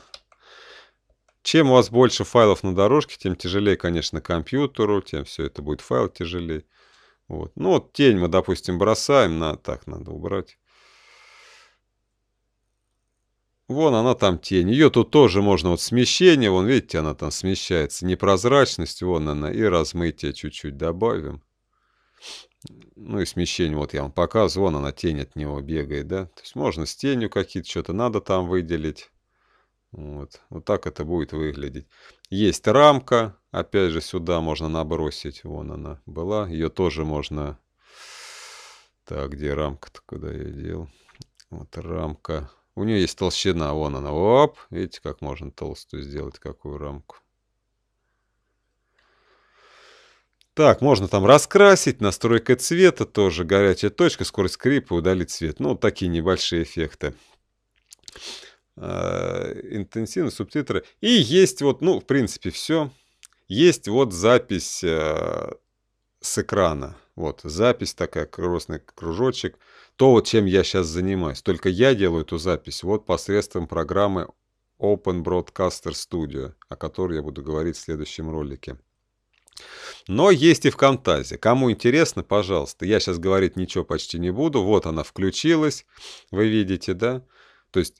Чем у вас больше файлов на дорожке, тем тяжелее, конечно, компьютеру, тем все это будет файл тяжелее. Вот. Ну вот тень мы, допустим, бросаем. На... Так, надо убрать. Вон она там тень. Ее тут тоже можно вот смещение. Вон, видите, она там смещается. Непрозрачность, вон она. И размытие чуть-чуть добавим. Ну и смещение, вот я вам показываю, вон она тень от него бегает, да. То есть можно с тенью какие-то, что-то надо там выделить. Вот. вот так это будет выглядеть. Есть рамка, опять же сюда можно набросить, вон она была. Ее тоже можно... Так, где рамка-то, куда я дел? Вот рамка. У нее есть толщина, вон она, оп. Видите, как можно толстую сделать, какую рамку. Так, можно там раскрасить, настройка цвета тоже, горячая точка, скорость скрипа, удалить цвет. Ну, такие небольшие эффекты. А, интенсивность, субтитры. И есть вот, ну, в принципе, все. Есть вот запись э, с экрана. Вот, запись такая, красный кружочек. То, вот чем я сейчас занимаюсь. Только я делаю эту запись вот посредством программы Open Broadcaster Studio, о которой я буду говорить в следующем ролике. Но есть и в Камтазе. Кому интересно, пожалуйста. Я сейчас говорить ничего почти не буду. Вот она включилась. Вы видите, да? То есть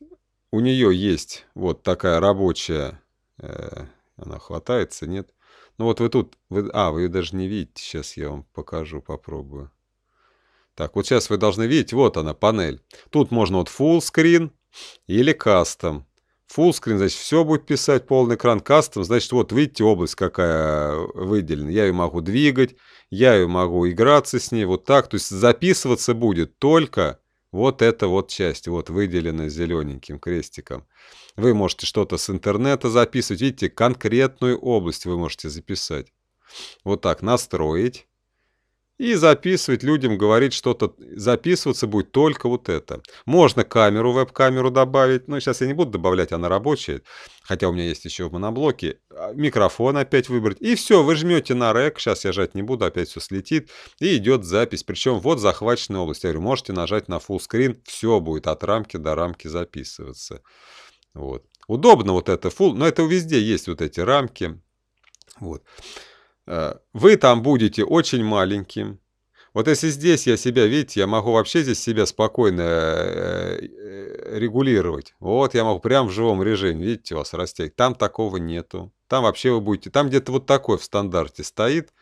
у нее есть вот такая рабочая... Э, она хватается, нет? Ну вот вы тут... Вы, а, вы ее даже не видите. Сейчас я вам покажу, попробую. Так, вот сейчас вы должны видеть, вот она, панель. Тут можно вот full screen или кастом. Фуллскрин, значит, все будет писать, полный экран кастом. Значит, вот видите, область какая э, выделена. Я ее могу двигать, я ее могу играться с ней, вот так. То есть записываться будет только вот эта вот часть, вот выделенная зелененьким крестиком. Вы можете что-то с интернета записывать. Видите, конкретную область вы можете записать. Вот так, настроить и записывать людям, говорить что-то, записываться будет только вот это. Можно камеру, веб-камеру добавить, но сейчас я не буду добавлять, она рабочая, хотя у меня есть еще в моноблоке, а, микрофон опять выбрать, и все, вы жмете на рек, сейчас я жать не буду, опять все слетит, и идет запись, причем вот захваченная область, я говорю, можете нажать на full screen, все будет от рамки до рамки записываться. Вот. Удобно вот это full, но это везде есть вот эти рамки. Вот. Э, вы там будете очень маленьким. Вот если здесь я себя, видите, я могу вообще здесь себя спокойно э, э, регулировать. Вот я могу прямо в живом режиме, видите, у вас растягивать. Там такого нету. Там вообще вы будете, там где-то вот такой в стандарте стоит.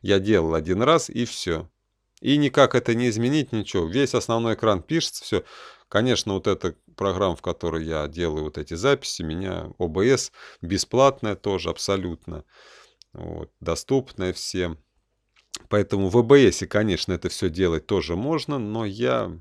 Я делал один раз и все. И никак это не изменить, ничего. Весь основной экран пишется, все. Конечно, вот эта программа, в которой я делаю вот эти записи, меня ОБС бесплатная тоже абсолютно вот, доступная всем. Поэтому в ВБС, конечно, это все делать тоже можно, но я...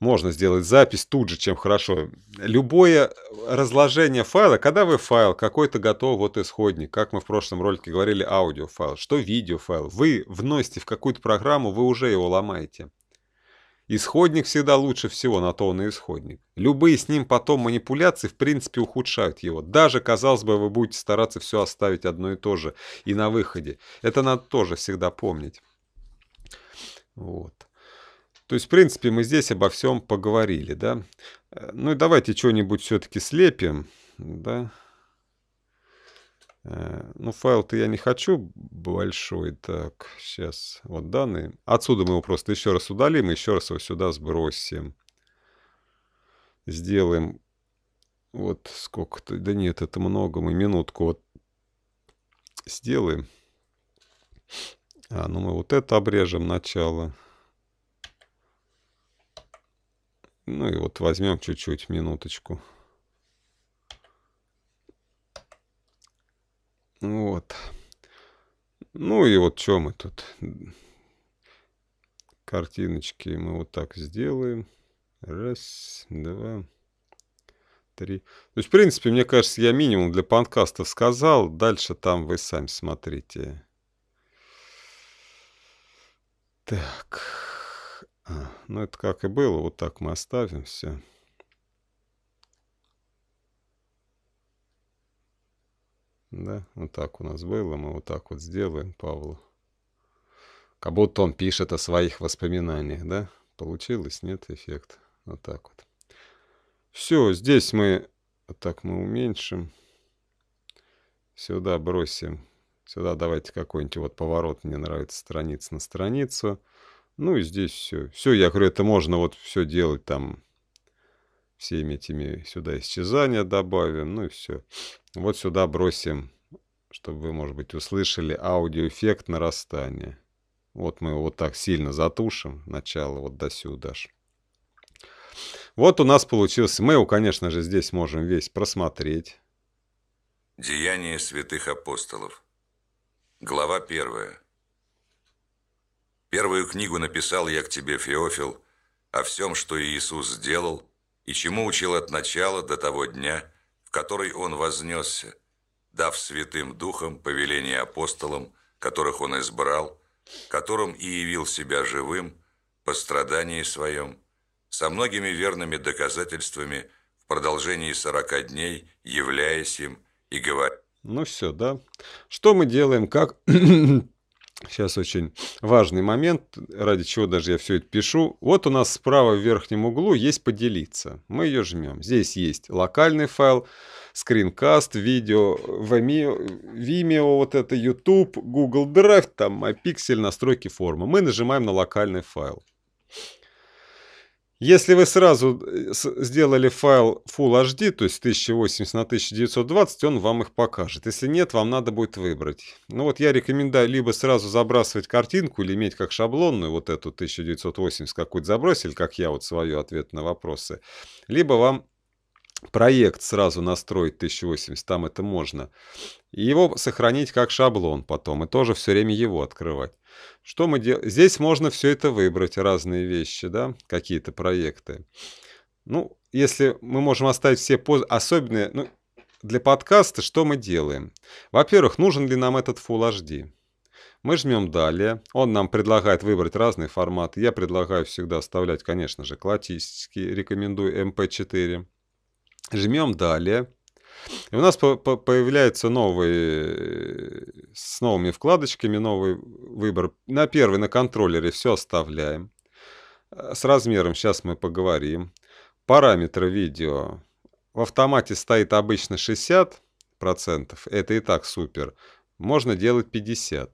Можно сделать запись тут же, чем хорошо. Любое разложение файла, когда вы файл какой-то готов, вот исходник, как мы в прошлом ролике говорили, аудиофайл, что видеофайл, вы вносите в какую-то программу, вы уже его ломаете. Исходник всегда лучше всего, на то он и исходник. Любые с ним потом манипуляции в принципе ухудшают его. Даже, казалось бы, вы будете стараться все оставить одно и то же и на выходе. Это надо тоже всегда помнить. Вот. То есть, в принципе, мы здесь обо всем поговорили, да? Э, ну и давайте что-нибудь все-таки слепим, да? Э, ну, файл-то я не хочу большой. Так, сейчас. Вот данные. Отсюда мы его просто еще раз удалим, еще раз его сюда сбросим. Сделаем вот сколько-то. Да нет, это много. Мы минутку вот сделаем. А, ну мы вот это обрежем начало. Ну и вот возьмем чуть-чуть, минуточку. Вот. Ну и вот что мы тут. Картиночки мы вот так сделаем. Раз, два, три. То есть, в принципе, мне кажется, я минимум для подкастов сказал. Дальше там вы сами смотрите. Так. А, ну, это как и было. Вот так мы оставим все. Да, вот так у нас было, мы вот так вот сделаем Павлу. Как будто он пишет о своих воспоминаниях, да? Получилось, нет, эффект. Вот так вот. Все, здесь мы, вот так мы уменьшим. Сюда бросим. Сюда давайте какой-нибудь вот поворот, мне нравится, страница на страницу. Ну и здесь все. Все, я говорю, это можно вот все делать там всеми этими сюда исчезания добавим, ну и все. Вот сюда бросим, чтобы вы, может быть, услышали аудиоэффект нарастания. Вот мы его вот так сильно затушим, начало вот до сюда аж. Вот у нас получился, мы его, конечно же, здесь можем весь просмотреть. Деяния святых апостолов. Глава первая. Первую книгу написал я к тебе, Феофил, о всем, что Иисус сделал – и чему учил от начала до того дня, в который он вознесся, дав святым духом повеление апостолам, которых он избрал, которым и явил себя живым по страдании своем, со многими верными доказательствами в продолжении сорока дней, являясь им и говоря. Ну все, да. Что мы делаем, как Сейчас очень важный момент, ради чего даже я все это пишу. Вот у нас справа в верхнем углу есть «Поделиться». Мы ее жмем. Здесь есть локальный файл, скринкаст, видео, Vimeo, вот это YouTube, Google Drive, там MyPixel, а настройки формы. Мы нажимаем на локальный файл. Если вы сразу э, сделали файл Full HD, то есть 1080 на 1920, он вам их покажет. Если нет, вам надо будет выбрать. Ну вот я рекомендую либо сразу забрасывать картинку, или иметь как шаблонную вот эту 1980 какую-то забросили, как я вот свою ответ на вопросы, либо вам проект сразу настроить 1080, там это можно. И его сохранить как шаблон потом, и тоже все время его открывать. Что мы делаем? Здесь можно все это выбрать, разные вещи, да, какие-то проекты. Ну, если мы можем оставить все позы, особенные, ну, для подкаста что мы делаем? Во-первых, нужен ли нам этот Full HD? Мы жмем «Далее». Он нам предлагает выбрать разные форматы. Я предлагаю всегда оставлять, конечно же, классический. Рекомендую MP4. Эм жмем «Далее». И у нас по -по появляется новый с новыми вкладочками, новый выбор. На первый, на контроллере все оставляем. Э, с размером сейчас мы поговорим. Параметры видео. В автомате стоит обычно 60%. Это и так супер. Можно делать 50%.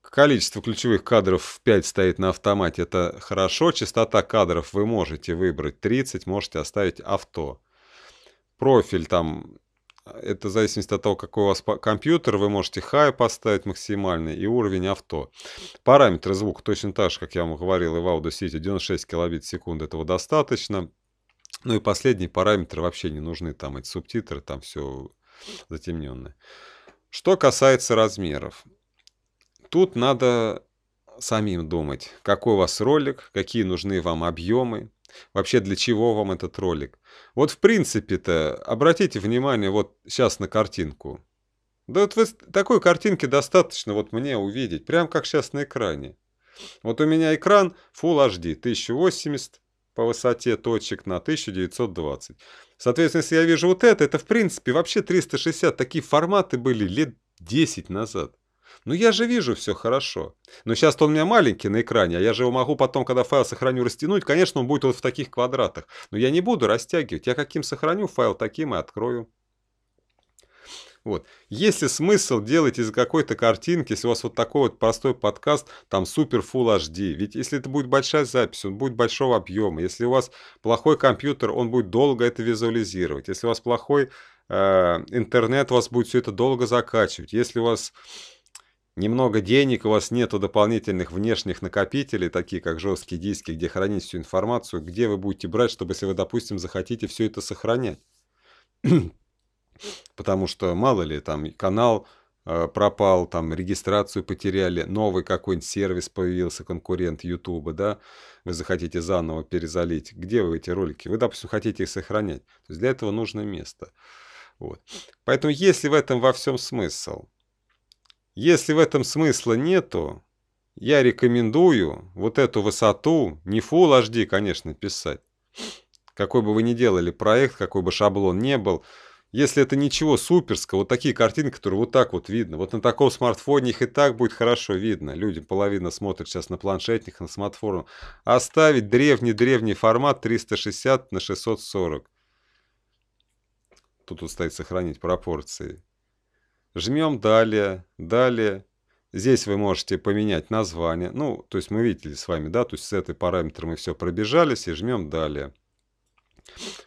Количество ключевых кадров в 5 стоит на автомате, это хорошо. Частота кадров вы можете выбрать 30, можете оставить авто профиль там, это в зависимости от того, какой у вас компьютер, вы можете хай поставить максимальный и уровень авто. Параметры звука точно так же, как я вам говорил, и в Audio City 96 килобит в секунду этого достаточно. Ну и последние параметры вообще не нужны, там эти субтитры, там все затемненное. Что касается размеров, тут надо самим думать, какой у вас ролик, какие нужны вам объемы, вообще для чего вам этот ролик. Вот в принципе-то обратите внимание вот сейчас на картинку. Да вот вы, такой картинки достаточно вот мне увидеть, прям как сейчас на экране. Вот у меня экран Full HD 1080 по высоте точек на 1920. Соответственно, если я вижу вот это, это в принципе вообще 360. Такие форматы были лет 10 назад. Ну я же вижу все хорошо. Но сейчас он у меня маленький на экране, а я же его могу потом, когда файл сохраню, растянуть. Конечно, он будет вот в таких квадратах. Но я не буду растягивать. Я каким сохраню файл, таким и открою. Вот. Если смысл делать из какой-то картинки, если у вас вот такой вот простой подкаст, там супер Full HD, ведь если это будет большая запись, он будет большого объема. Если у вас плохой компьютер, он будет долго это визуализировать. Если у вас плохой э, интернет, у вас будет все это долго закачивать. Если у вас немного денег, у вас нету дополнительных внешних накопителей, такие как жесткие диски, где хранить всю информацию, где вы будете брать, чтобы если вы, допустим, захотите все это сохранять. Потому что, мало ли, там канал э, пропал, там регистрацию потеряли, новый какой-нибудь сервис появился, конкурент Ютуба, да, вы захотите заново перезалить. Где вы эти ролики? Вы, допустим, хотите их сохранять. То есть для этого нужно место. Вот. Поэтому если в этом во всем смысл? Если в этом смысла нету, я рекомендую вот эту высоту, не Full HD, конечно, писать. Какой бы вы ни делали проект, какой бы шаблон не был, если это ничего суперского, вот такие картинки, которые вот так вот видно, вот на таком смартфоне их и так будет хорошо видно. Люди половина смотрят сейчас на планшетник, на смартфон. Оставить древний-древний формат 360 на 640. Тут вот стоит сохранить пропорции. Жмем далее, далее. Здесь вы можете поменять название. Ну, то есть мы видели с вами, да, то есть с этой параметром мы все пробежались и жмем далее.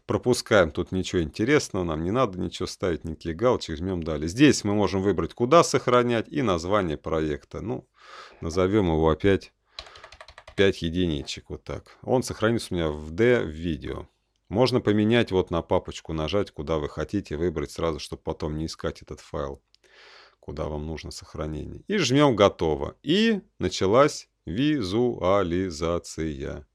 Пропускаем, тут ничего интересного, нам не надо ничего ставить, никаких галочек, жмем далее. Здесь мы можем выбрать, куда сохранять и название проекта. Ну, назовем его опять 5 единичек, вот так. Он сохранится у меня в D в видео. Можно поменять вот на папочку, нажать, куда вы хотите, выбрать сразу, чтобы потом не искать этот файл куда вам нужно сохранение. И жмем «Готово». И началась визуализация.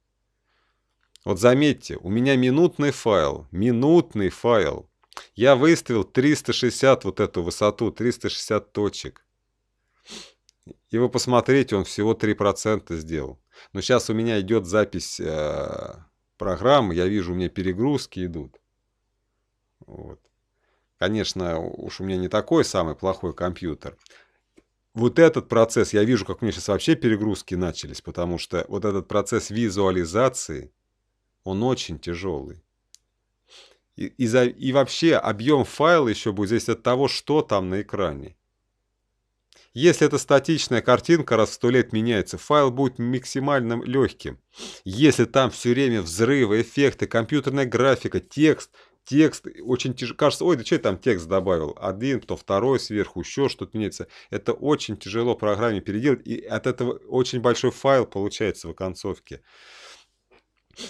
Вот заметьте, у меня минутный файл, минутный файл. Я выставил 360 вот эту высоту, 360 точек. И вы посмотрите, он всего 3% сделал. Но сейчас у меня идет запись э, программы, я вижу, у меня перегрузки идут. Вот. Конечно, уж у меня не такой самый плохой компьютер. Вот этот процесс, я вижу, как у меня сейчас вообще перегрузки начались, потому что вот этот процесс визуализации, он очень тяжелый. И, и, за, и вообще объем файла еще будет зависеть от того, что там на экране. Если это статичная картинка, раз в сто лет меняется, файл будет максимально легким. Если там все время взрывы, эффекты, компьютерная графика, текст – текст очень тяжело. Кажется, ой, да что я там текст добавил? Один, то второй, сверху еще что-то меняется. Это очень тяжело программе переделать, и от этого очень большой файл получается в оконцовке.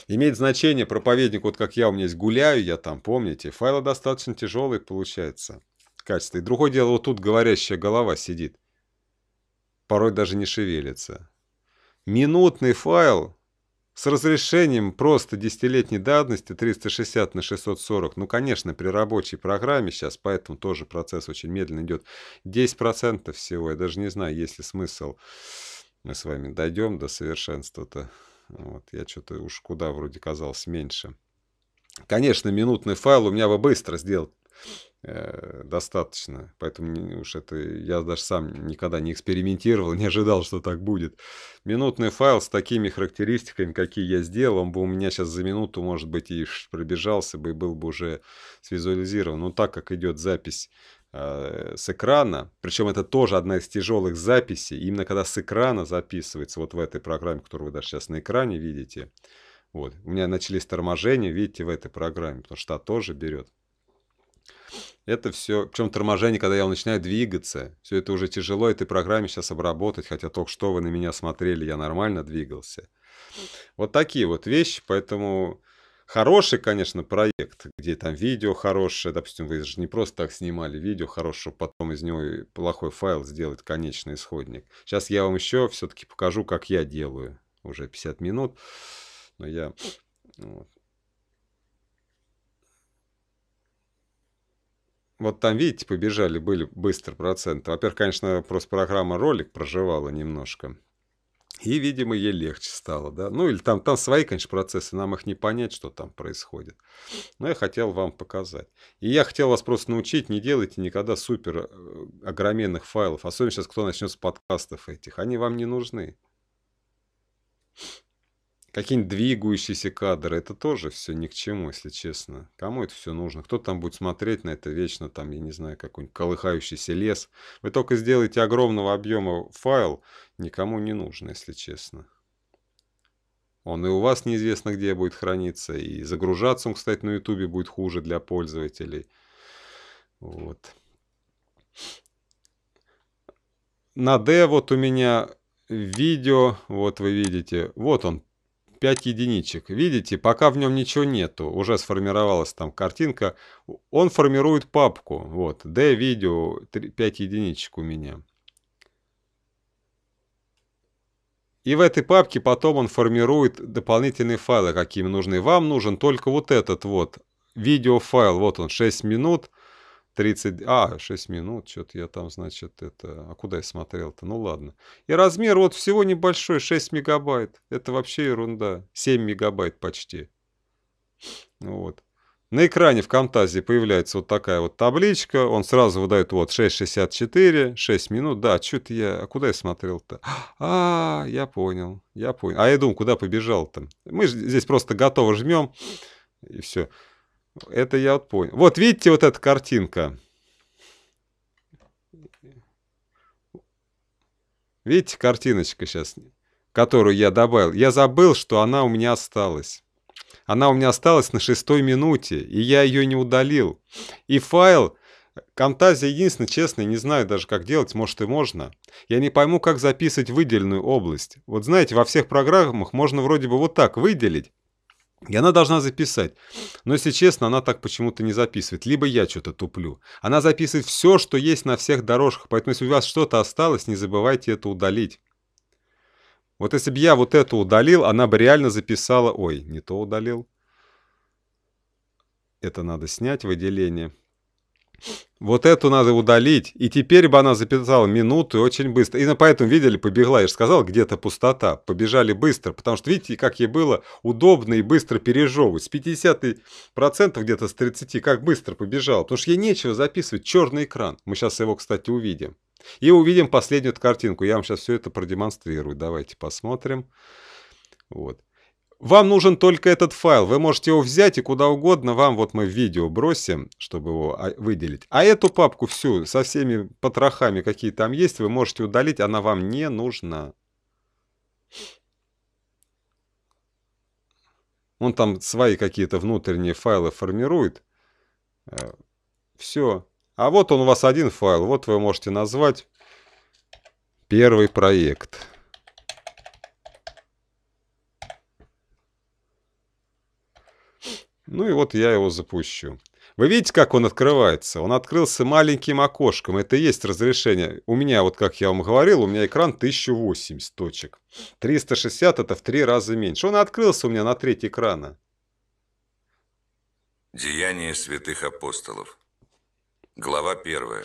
Имеет значение проповедник, вот как я, у меня есть гуляю, я там, помните, файлы достаточно тяжелые получается. Качество. И другое дело, вот тут говорящая голова сидит. Порой даже не шевелится. Минутный файл с разрешением просто десятилетней давности 360 на 640, ну, конечно, при рабочей программе сейчас, поэтому тоже процесс очень медленно идет. 10% всего, я даже не знаю, есть ли смысл. Мы с вами дойдем до совершенства-то. Вот, я что-то уж куда вроде казалось меньше. Конечно, минутный файл у меня бы быстро сделал Э, достаточно. Поэтому уж это я даже сам никогда не экспериментировал, не ожидал, что так будет. Минутный файл с такими характеристиками, какие я сделал, он бы у меня сейчас за минуту, может быть, и пробежался бы и был бы уже свизуализирован. Но так как идет запись э, с экрана, причем это тоже одна из тяжелых записей, именно когда с экрана записывается, вот в этой программе, которую вы даже сейчас на экране видите, вот, у меня начались торможения, видите, в этой программе, потому что та тоже берет. Это все, причем торможение, когда я начинаю двигаться, все это уже тяжело этой программе сейчас обработать, хотя только что вы на меня смотрели, я нормально двигался. Вот такие вот вещи, поэтому хороший, конечно, проект, где там видео хорошее, допустим, вы же не просто так снимали видео хорошее, чтобы потом из него плохой файл сделать конечный исходник. Сейчас я вам еще все-таки покажу, как я делаю. Уже 50 минут, но я... Вот. Ну, вот там, видите, побежали, были быстро проценты. Во-первых, конечно, просто программа ролик проживала немножко. И, видимо, ей легче стало, да. Ну, или там, там свои, конечно, процессы, нам их не понять, что там происходит. Но я хотел вам показать. И я хотел вас просто научить, не делайте никогда супер э, огроменных файлов. Особенно сейчас, кто начнет с подкастов этих. Они вам не нужны. Какие-нибудь двигающиеся кадры, это тоже все ни к чему, если честно. Кому это все нужно? Кто там будет смотреть на это вечно, там, я не знаю, какой-нибудь колыхающийся лес? Вы только сделаете огромного объема файл, никому не нужно, если честно. Он и у вас неизвестно где будет храниться, и загружаться он, кстати, на ютубе будет хуже для пользователей. Вот. На D вот у меня видео, вот вы видите, вот он 5 единичек. Видите, пока в нем ничего нету, уже сформировалась там картинка, он формирует папку. Вот, D-видео, 5 единичек у меня. И в этой папке потом он формирует дополнительные файлы, какие нужны. Вам нужен только вот этот вот видеофайл. Вот он, 6 минут. 30... А, 6 минут, что-то я там, значит, это... А куда я смотрел-то? Ну ладно. И размер вот всего небольшой, 6 мегабайт. Это вообще ерунда. 7 мегабайт почти. Вот. На экране в Камтазе появляется вот такая вот табличка. Он сразу выдает вот 6.64, 6 минут. Да, что-то я... А куда я смотрел-то? А, я понял, я понял. А я думал, куда побежал то Мы здесь просто готово жмем, и все. Это я вот понял. Вот видите вот эта картинка? Видите, картиночка сейчас, которую я добавил. Я забыл, что она у меня осталась. Она у меня осталась на шестой минуте, и я ее не удалил. И файл Камтазия единственное, честно, не знаю даже, как делать, может и можно. Я не пойму, как записывать выделенную область. Вот знаете, во всех программах можно вроде бы вот так выделить, и она должна записать. Но, если честно, она так почему-то не записывает. Либо я что-то туплю. Она записывает все, что есть на всех дорожках. Поэтому, если у вас что-то осталось, не забывайте это удалить. Вот если бы я вот это удалил, она бы реально записала... Ой, не то удалил. Это надо снять, выделение. Вот эту надо удалить. И теперь бы она записала минуту и очень быстро. И поэтому, видели, побегла. Я же сказал, где-то пустота. Побежали быстро. Потому что, видите, как ей было удобно и быстро пережевывать. С 50% где-то с 30 как быстро побежал. Потому что ей нечего записывать. Черный экран. Мы сейчас его, кстати, увидим. И увидим последнюю картинку. Я вам сейчас все это продемонстрирую. Давайте посмотрим. Вот. Вам нужен только этот файл. Вы можете его взять и куда угодно вам, вот мы видео бросим, чтобы его а, выделить. А эту папку всю, со всеми потрохами, какие там есть, вы можете удалить, она вам не нужна. Он там свои какие-то внутренние файлы формирует. Э, Все. А вот он у вас один файл. Вот вы можете назвать первый проект. Ну и вот я его запущу. Вы видите, как он открывается? Он открылся маленьким окошком. Это и есть разрешение. У меня, вот как я вам говорил, у меня экран 1080 точек. 360 это в три раза меньше. Он открылся у меня на треть экрана. Деяния святых апостолов. Глава первая.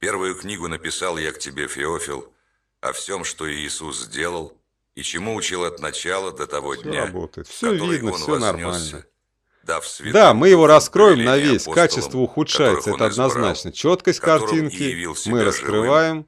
Первую книгу написал я к тебе, Феофил, о всем, что Иисус сделал – и чему учил от начала до того все дня, работает. Все видно, он все нормально. Дав да, мы его раскроем на весь, качество ухудшается, это однозначно. Четкость картинки мы раскрываем,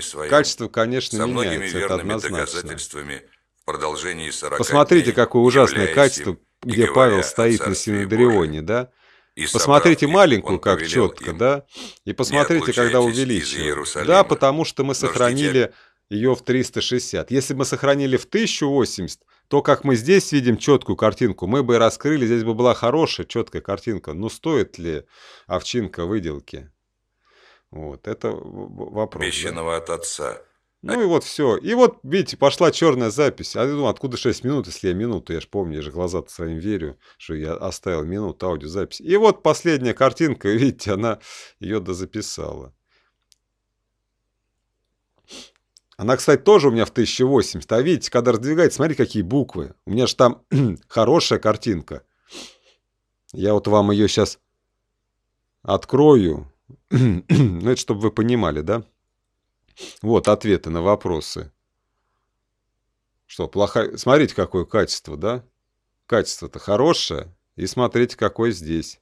своим. Качество, конечно, Со меняется, это однозначно. в продолжении 40 Посмотрите, дней, какое ужасное качество, где Павел стоит на Синедрионе, да? И посмотрите маленькую, как четко, им, да? И посмотрите, когда увеличили. Да, потому что мы сохранили ее в 360. Если бы мы сохранили в 1080, то, как мы здесь видим четкую картинку, мы бы раскрыли, здесь бы была хорошая, четкая картинка. Но ну, стоит ли овчинка выделки? Вот, это вопрос. Обещанного да. от отца. Ну а... и вот все. И вот, видите, пошла черная запись. А я думаю, откуда 6 минут, если я минуту? Я же помню, я же глаза-то своим верю, что я оставил минуту аудиозаписи. И вот последняя картинка, видите, она ее дозаписала. Она, кстати, тоже у меня в 1080. А видите, когда раздвигается, смотрите, какие буквы. У меня же там хорошая картинка. Я вот вам ее сейчас открою. ну, это чтобы вы понимали, да? Вот ответы на вопросы. Что, плохая... Смотрите, какое качество, да? Качество-то хорошее. И смотрите, какое здесь.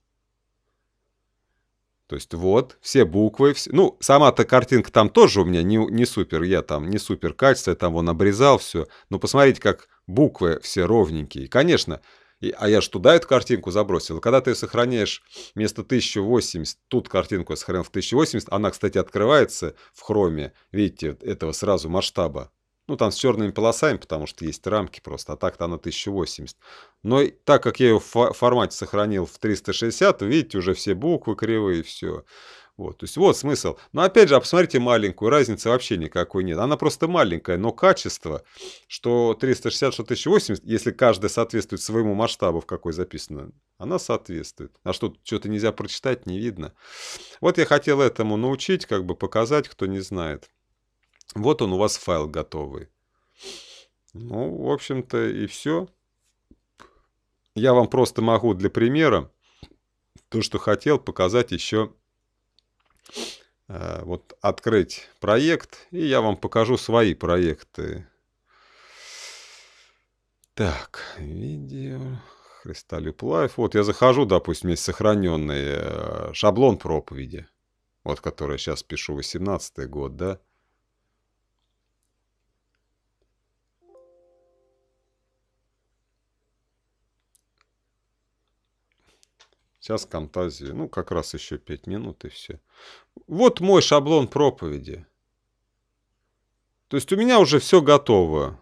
То есть вот, все буквы, все... ну, сама-то картинка там тоже у меня не, не супер, я там не супер качество, я там вон обрезал все, но посмотрите, как буквы все ровненькие. Конечно, и, а я же туда эту картинку забросил. когда ты сохраняешь вместо 1080, тут картинку я сохранил в 1080, она, кстати, открывается в хроме, видите, этого сразу масштаба ну, там с черными полосами, потому что есть рамки просто, а так-то она 1080. Но так как я ее в формате сохранил в 360, видите, уже все буквы кривые, все. Вот, то есть вот смысл. Но опять же, а посмотрите маленькую, разницы вообще никакой нет. Она просто маленькая, но качество, что 360, что 1080, если каждая соответствует своему масштабу, в какой записано, она соответствует. А что, что-то нельзя прочитать, не видно. Вот я хотел этому научить, как бы показать, кто не знает. Вот он у вас файл готовый. Ну, в общем-то, и все. Я вам просто могу для примера то, что хотел, показать еще. Э, вот открыть проект, и я вам покажу свои проекты. Так, видео, Христалюб Лайф. Вот я захожу, допустим, есть сохраненный э, шаблон проповеди. Вот который сейчас пишу, 18-й год, да? Сейчас Камтазия. Ну, как раз еще 5 минут и все. Вот мой шаблон проповеди. То есть у меня уже все готово.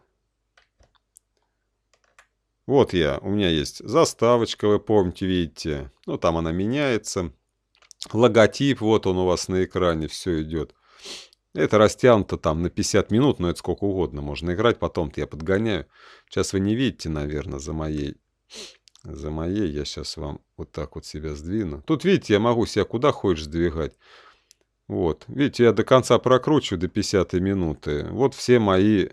Вот я, у меня есть заставочка, вы помните, видите. Ну, там она меняется. Логотип, вот он у вас на экране, все идет. Это растянуто там на 50 минут, но это сколько угодно можно играть. Потом-то я подгоняю. Сейчас вы не видите, наверное, за моей за моей. Я сейчас вам вот так вот себя сдвину. Тут, видите, я могу себя куда хочешь сдвигать. Вот, видите, я до конца прокручу до 50 минуты. Вот все мои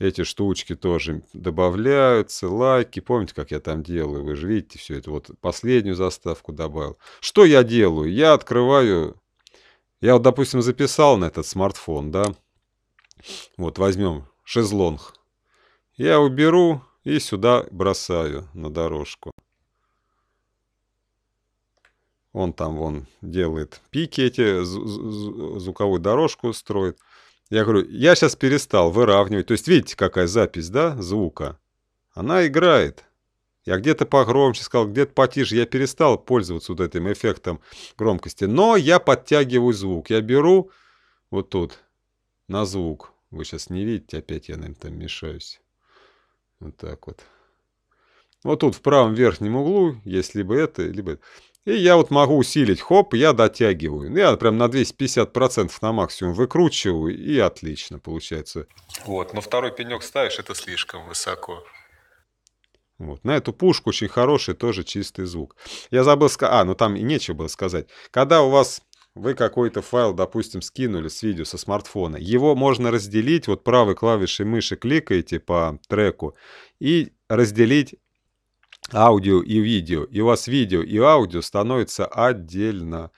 эти штучки тоже добавляются, лайки. Помните, как я там делаю? Вы же видите все это. Вот последнюю заставку добавил. Что я делаю? Я открываю... Я вот, допустим, записал на этот смартфон, да? Вот, возьмем шезлонг. Я уберу, и сюда бросаю на дорожку. Он там вон делает пики эти, звуковую дорожку строит. Я говорю, я сейчас перестал выравнивать. То есть видите, какая запись, да, звука? Она играет. Я где-то погромче сказал, где-то потише. Я перестал пользоваться вот этим эффектом громкости. Но я подтягиваю звук. Я беру вот тут на звук. Вы сейчас не видите, опять я, наверное, там мешаюсь. Вот так вот. Вот тут в правом верхнем углу есть либо это, либо это. И я вот могу усилить, хоп, я дотягиваю. Я прям на 250% на максимум выкручиваю, и отлично получается. Вот, но второй пенек ставишь, это слишком высоко. Вот. На эту пушку очень хороший тоже чистый звук. Я забыл сказать... А, ну там и нечего было сказать. Когда у вас вы какой-то файл, допустим, скинули с видео со смартфона. Его можно разделить, вот правой клавишей мыши кликаете по треку и разделить аудио и видео. И у вас видео и аудио становится отдельно.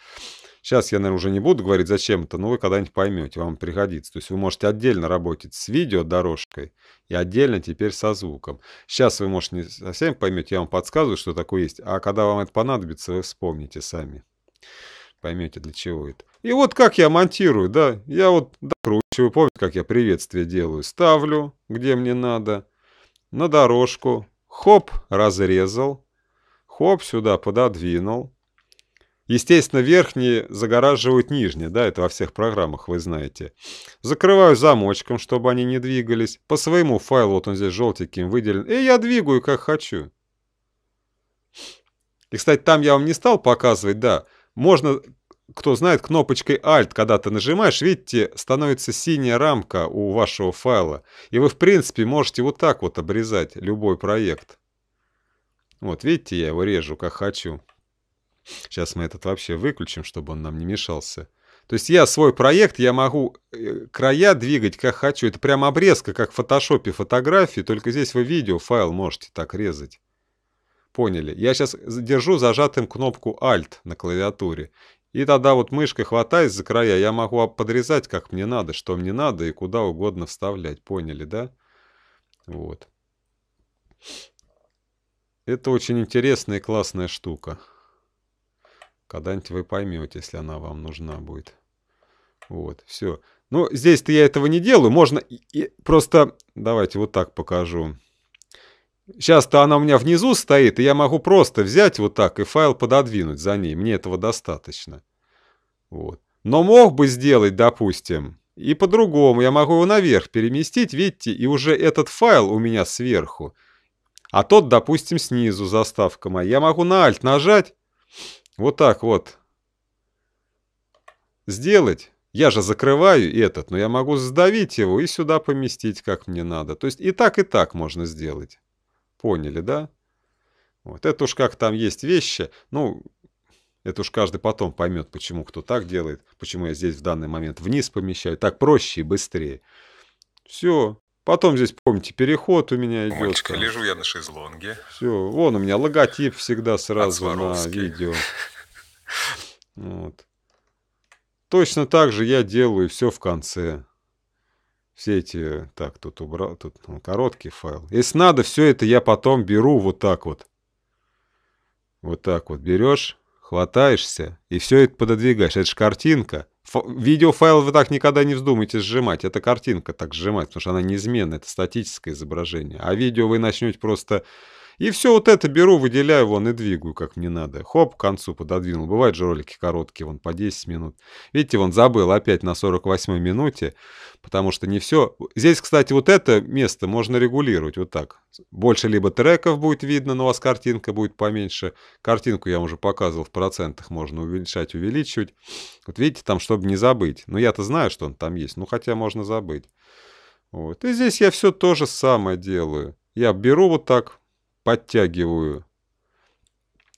Сейчас я, наверное, уже не буду говорить, зачем это, но вы когда-нибудь поймете, вам пригодится. То есть вы можете отдельно работать с видеодорожкой и отдельно теперь со звуком. Сейчас вы, можете не совсем поймете, я вам подсказываю, что такое есть, а когда вам это понадобится, вы вспомните сами поймете, для чего это. И вот как я монтирую, да, я вот докручиваю, помните, как я приветствие делаю? Ставлю, где мне надо, на дорожку, хоп, разрезал, хоп, сюда пододвинул. Естественно, верхние загораживают нижние, да, это во всех программах вы знаете. Закрываю замочком, чтобы они не двигались. По своему файлу, вот он здесь желтеньким выделен, и я двигаю, как хочу. И, кстати, там я вам не стал показывать, да, можно, кто знает, кнопочкой Alt, когда ты нажимаешь, видите, становится синяя рамка у вашего файла. И вы, в принципе, можете вот так вот обрезать любой проект. Вот, видите, я его режу, как хочу. Сейчас мы этот вообще выключим, чтобы он нам не мешался. То есть я свой проект, я могу э, края двигать как хочу. Это прям обрезка, как в фотошопе фотографии, только здесь вы видео файл можете так резать поняли. Я сейчас держу зажатым кнопку Alt на клавиатуре. И тогда вот мышкой хватаясь за края, я могу подрезать, как мне надо, что мне надо и куда угодно вставлять. Поняли, да? Вот. Это очень интересная и классная штука. Когда-нибудь вы поймете, если она вам нужна будет. Вот, все. Ну, здесь-то я этого не делаю. Можно и, и просто... Давайте вот так покажу. Сейчас-то она у меня внизу стоит, и я могу просто взять вот так и файл пододвинуть за ней. Мне этого достаточно. Вот. Но мог бы сделать, допустим, и по-другому. Я могу его наверх переместить, видите, и уже этот файл у меня сверху. А тот, допустим, снизу заставка моя. Я могу на Alt нажать. Вот так вот. Сделать. Я же закрываю этот, но я могу сдавить его и сюда поместить, как мне надо. То есть и так, и так можно сделать. Поняли, да? Вот. Это уж как там есть вещи, ну, это уж каждый потом поймет, почему кто так делает, почему я здесь в данный момент вниз помещаю. Так проще и быстрее. Все. Потом здесь, помните, переход у меня идет. Мальчика, лежу я на шезлонге. Все. Вон у меня логотип всегда сразу на видео. Вот. Точно так же я делаю все в конце все эти... Так, тут убрал, тут ну, короткий файл. Если надо, все это я потом беру вот так вот. Вот так вот берешь, хватаешься и все это пододвигаешь. Это же картинка. Фо видеофайл вы так никогда не вздумайте сжимать. Это картинка так сжимать, потому что она неизменна. Это статическое изображение. А видео вы начнете просто и все вот это беру, выделяю вон и двигаю, как мне надо. Хоп, к концу пододвинул. Бывают же ролики короткие, вон по 10 минут. Видите, вон забыл опять на 48 минуте, потому что не все. Здесь, кстати, вот это место можно регулировать вот так. Больше либо треков будет видно, но у вас картинка будет поменьше. Картинку я уже показывал в процентах, можно увеличать, увеличивать. Вот видите, там, чтобы не забыть. Но я-то знаю, что он там есть, ну хотя можно забыть. Вот. И здесь я все то же самое делаю. Я беру вот так, подтягиваю,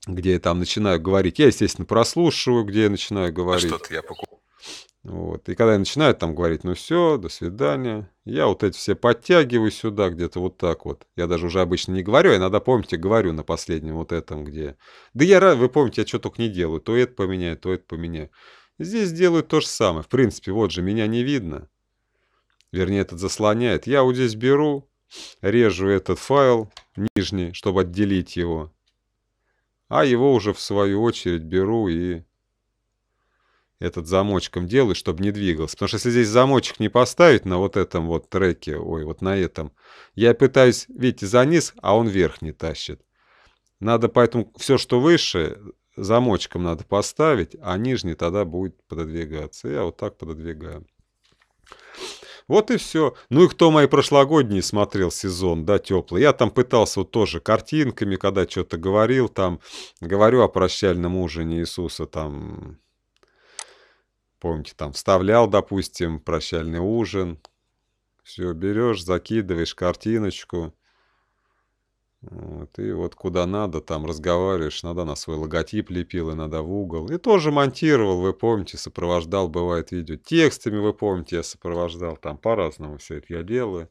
где я там начинаю говорить. Я, естественно, прослушиваю, где я начинаю а говорить. А что-то я покупаю. Вот. И когда я начинаю там говорить, ну все, до свидания, я вот эти все подтягиваю сюда, где-то вот так вот. Я даже уже обычно не говорю, я а иногда, помните, говорю на последнем вот этом, где... Да я, рад, вы помните, я что только не делаю, то это поменяю, то это поменяю. Здесь делаю то же самое. В принципе, вот же меня не видно. Вернее, этот заслоняет. Я вот здесь беру, режу этот файл, нижний, чтобы отделить его. А его уже в свою очередь беру и этот замочком делаю, чтобы не двигался. Потому что если здесь замочек не поставить на вот этом вот треке, ой, вот на этом, я пытаюсь, видите, за низ, а он вверх не тащит. Надо поэтому все, что выше, замочком надо поставить, а нижний тогда будет пододвигаться. Я вот так пододвигаю. Вот и все. Ну и кто мои прошлогодние смотрел сезон, да, теплый. Я там пытался вот тоже картинками, когда что-то говорил, там, говорю о прощальном ужине Иисуса, там, помните, там, вставлял, допустим, прощальный ужин. Все, берешь, закидываешь картиночку. Ты вот куда надо, там разговариваешь, иногда на свой логотип лепил, иногда в угол. И тоже монтировал, вы помните, сопровождал, бывает, видео. Текстами, вы помните, я сопровождал, там по-разному все это я делаю.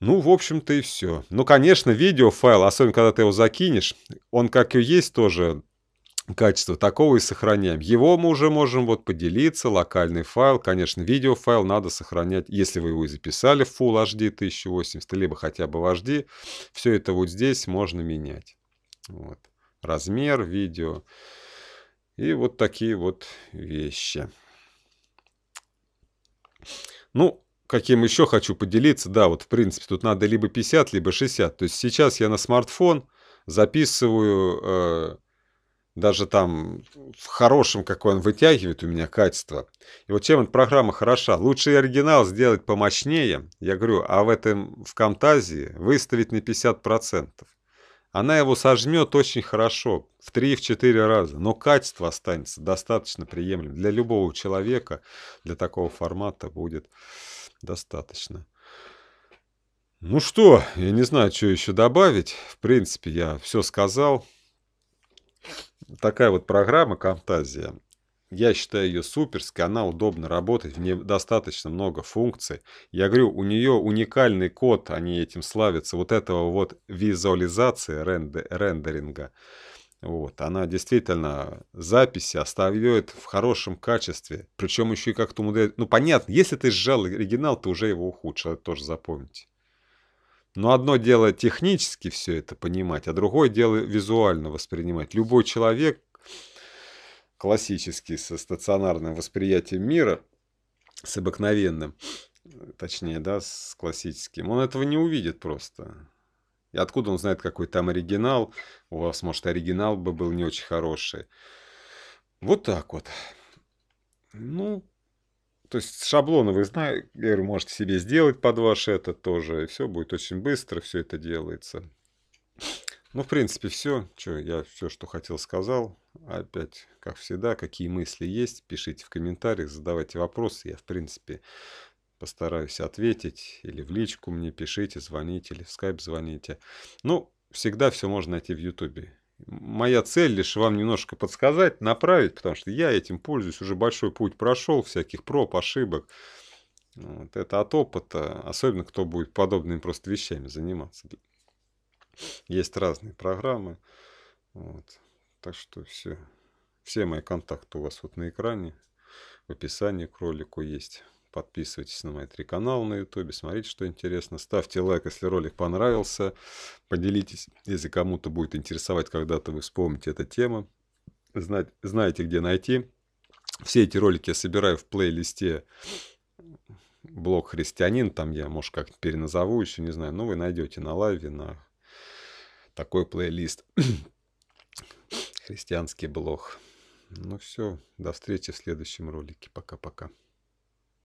Ну, в общем-то и все. Ну, конечно, видеофайл, особенно когда ты его закинешь, он как и есть тоже качество такого и сохраняем. Его мы уже можем вот поделиться, локальный файл, конечно, видеофайл надо сохранять, если вы его записали в Full HD 1080, либо хотя бы в HD, все это вот здесь можно менять. Вот. Размер, видео и вот такие вот вещи. Ну, каким еще хочу поделиться, да, вот в принципе тут надо либо 50, либо 60. То есть сейчас я на смартфон записываю э, даже там в хорошем, какой он вытягивает у меня качество. И вот чем эта программа хороша? Лучше и оригинал сделать помощнее, я говорю, а в этом, в Камтазии выставить на 50%. Она его сожмет очень хорошо, в 3-4 раза, но качество останется достаточно приемлемым. Для любого человека, для такого формата будет достаточно. Ну что, я не знаю, что еще добавить. В принципе, я все сказал такая вот программа «Камтазия». Я считаю ее суперской, она удобно работать, в ней достаточно много функций. Я говорю, у нее уникальный код, они этим славятся, вот этого вот визуализации, рендеринга. Вот, она действительно записи оставляет в хорошем качестве, причем еще и как-то умудряет. Ну, понятно, если ты сжал оригинал, ты уже его ухудшил, это тоже запомните. Но ну, одно дело технически все это понимать, а другое дело визуально воспринимать. Любой человек, классический, со стационарным восприятием мира, с обыкновенным, точнее, да, с классическим, он этого не увидит просто. И откуда он знает, какой там оригинал? У вас, может, оригинал бы был не очень хороший. Вот так вот. Ну, то есть шаблоны вы знаете, можете себе сделать под ваш это тоже. И все будет очень быстро, все это делается. Ну, в принципе, все. Че, я все, что хотел, сказал. Опять, как всегда, какие мысли есть, пишите в комментариях, задавайте вопросы. Я, в принципе, постараюсь ответить. Или в личку мне пишите, звоните, или в скайп звоните. Ну, всегда все можно найти в ютубе. Моя цель лишь вам немножко подсказать, направить, потому что я этим пользуюсь, уже большой путь прошел, всяких проб, ошибок. Вот это от опыта, особенно кто будет подобными просто вещами заниматься. Есть разные программы. Вот. Так что все. Все мои контакты у вас вот на экране. В описании к ролику есть подписывайтесь на мои три канала на ютубе, смотрите, что интересно, ставьте лайк, если ролик понравился, поделитесь, если кому-то будет интересовать, когда-то вы вспомните эту тему, знать, знаете, где найти. Все эти ролики я собираю в плейлисте блог «Христианин», там я, может, как-то переназову, еще не знаю, но вы найдете на лайве, на такой плейлист «Христианский блог». Ну все, до встречи в следующем ролике. Пока-пока.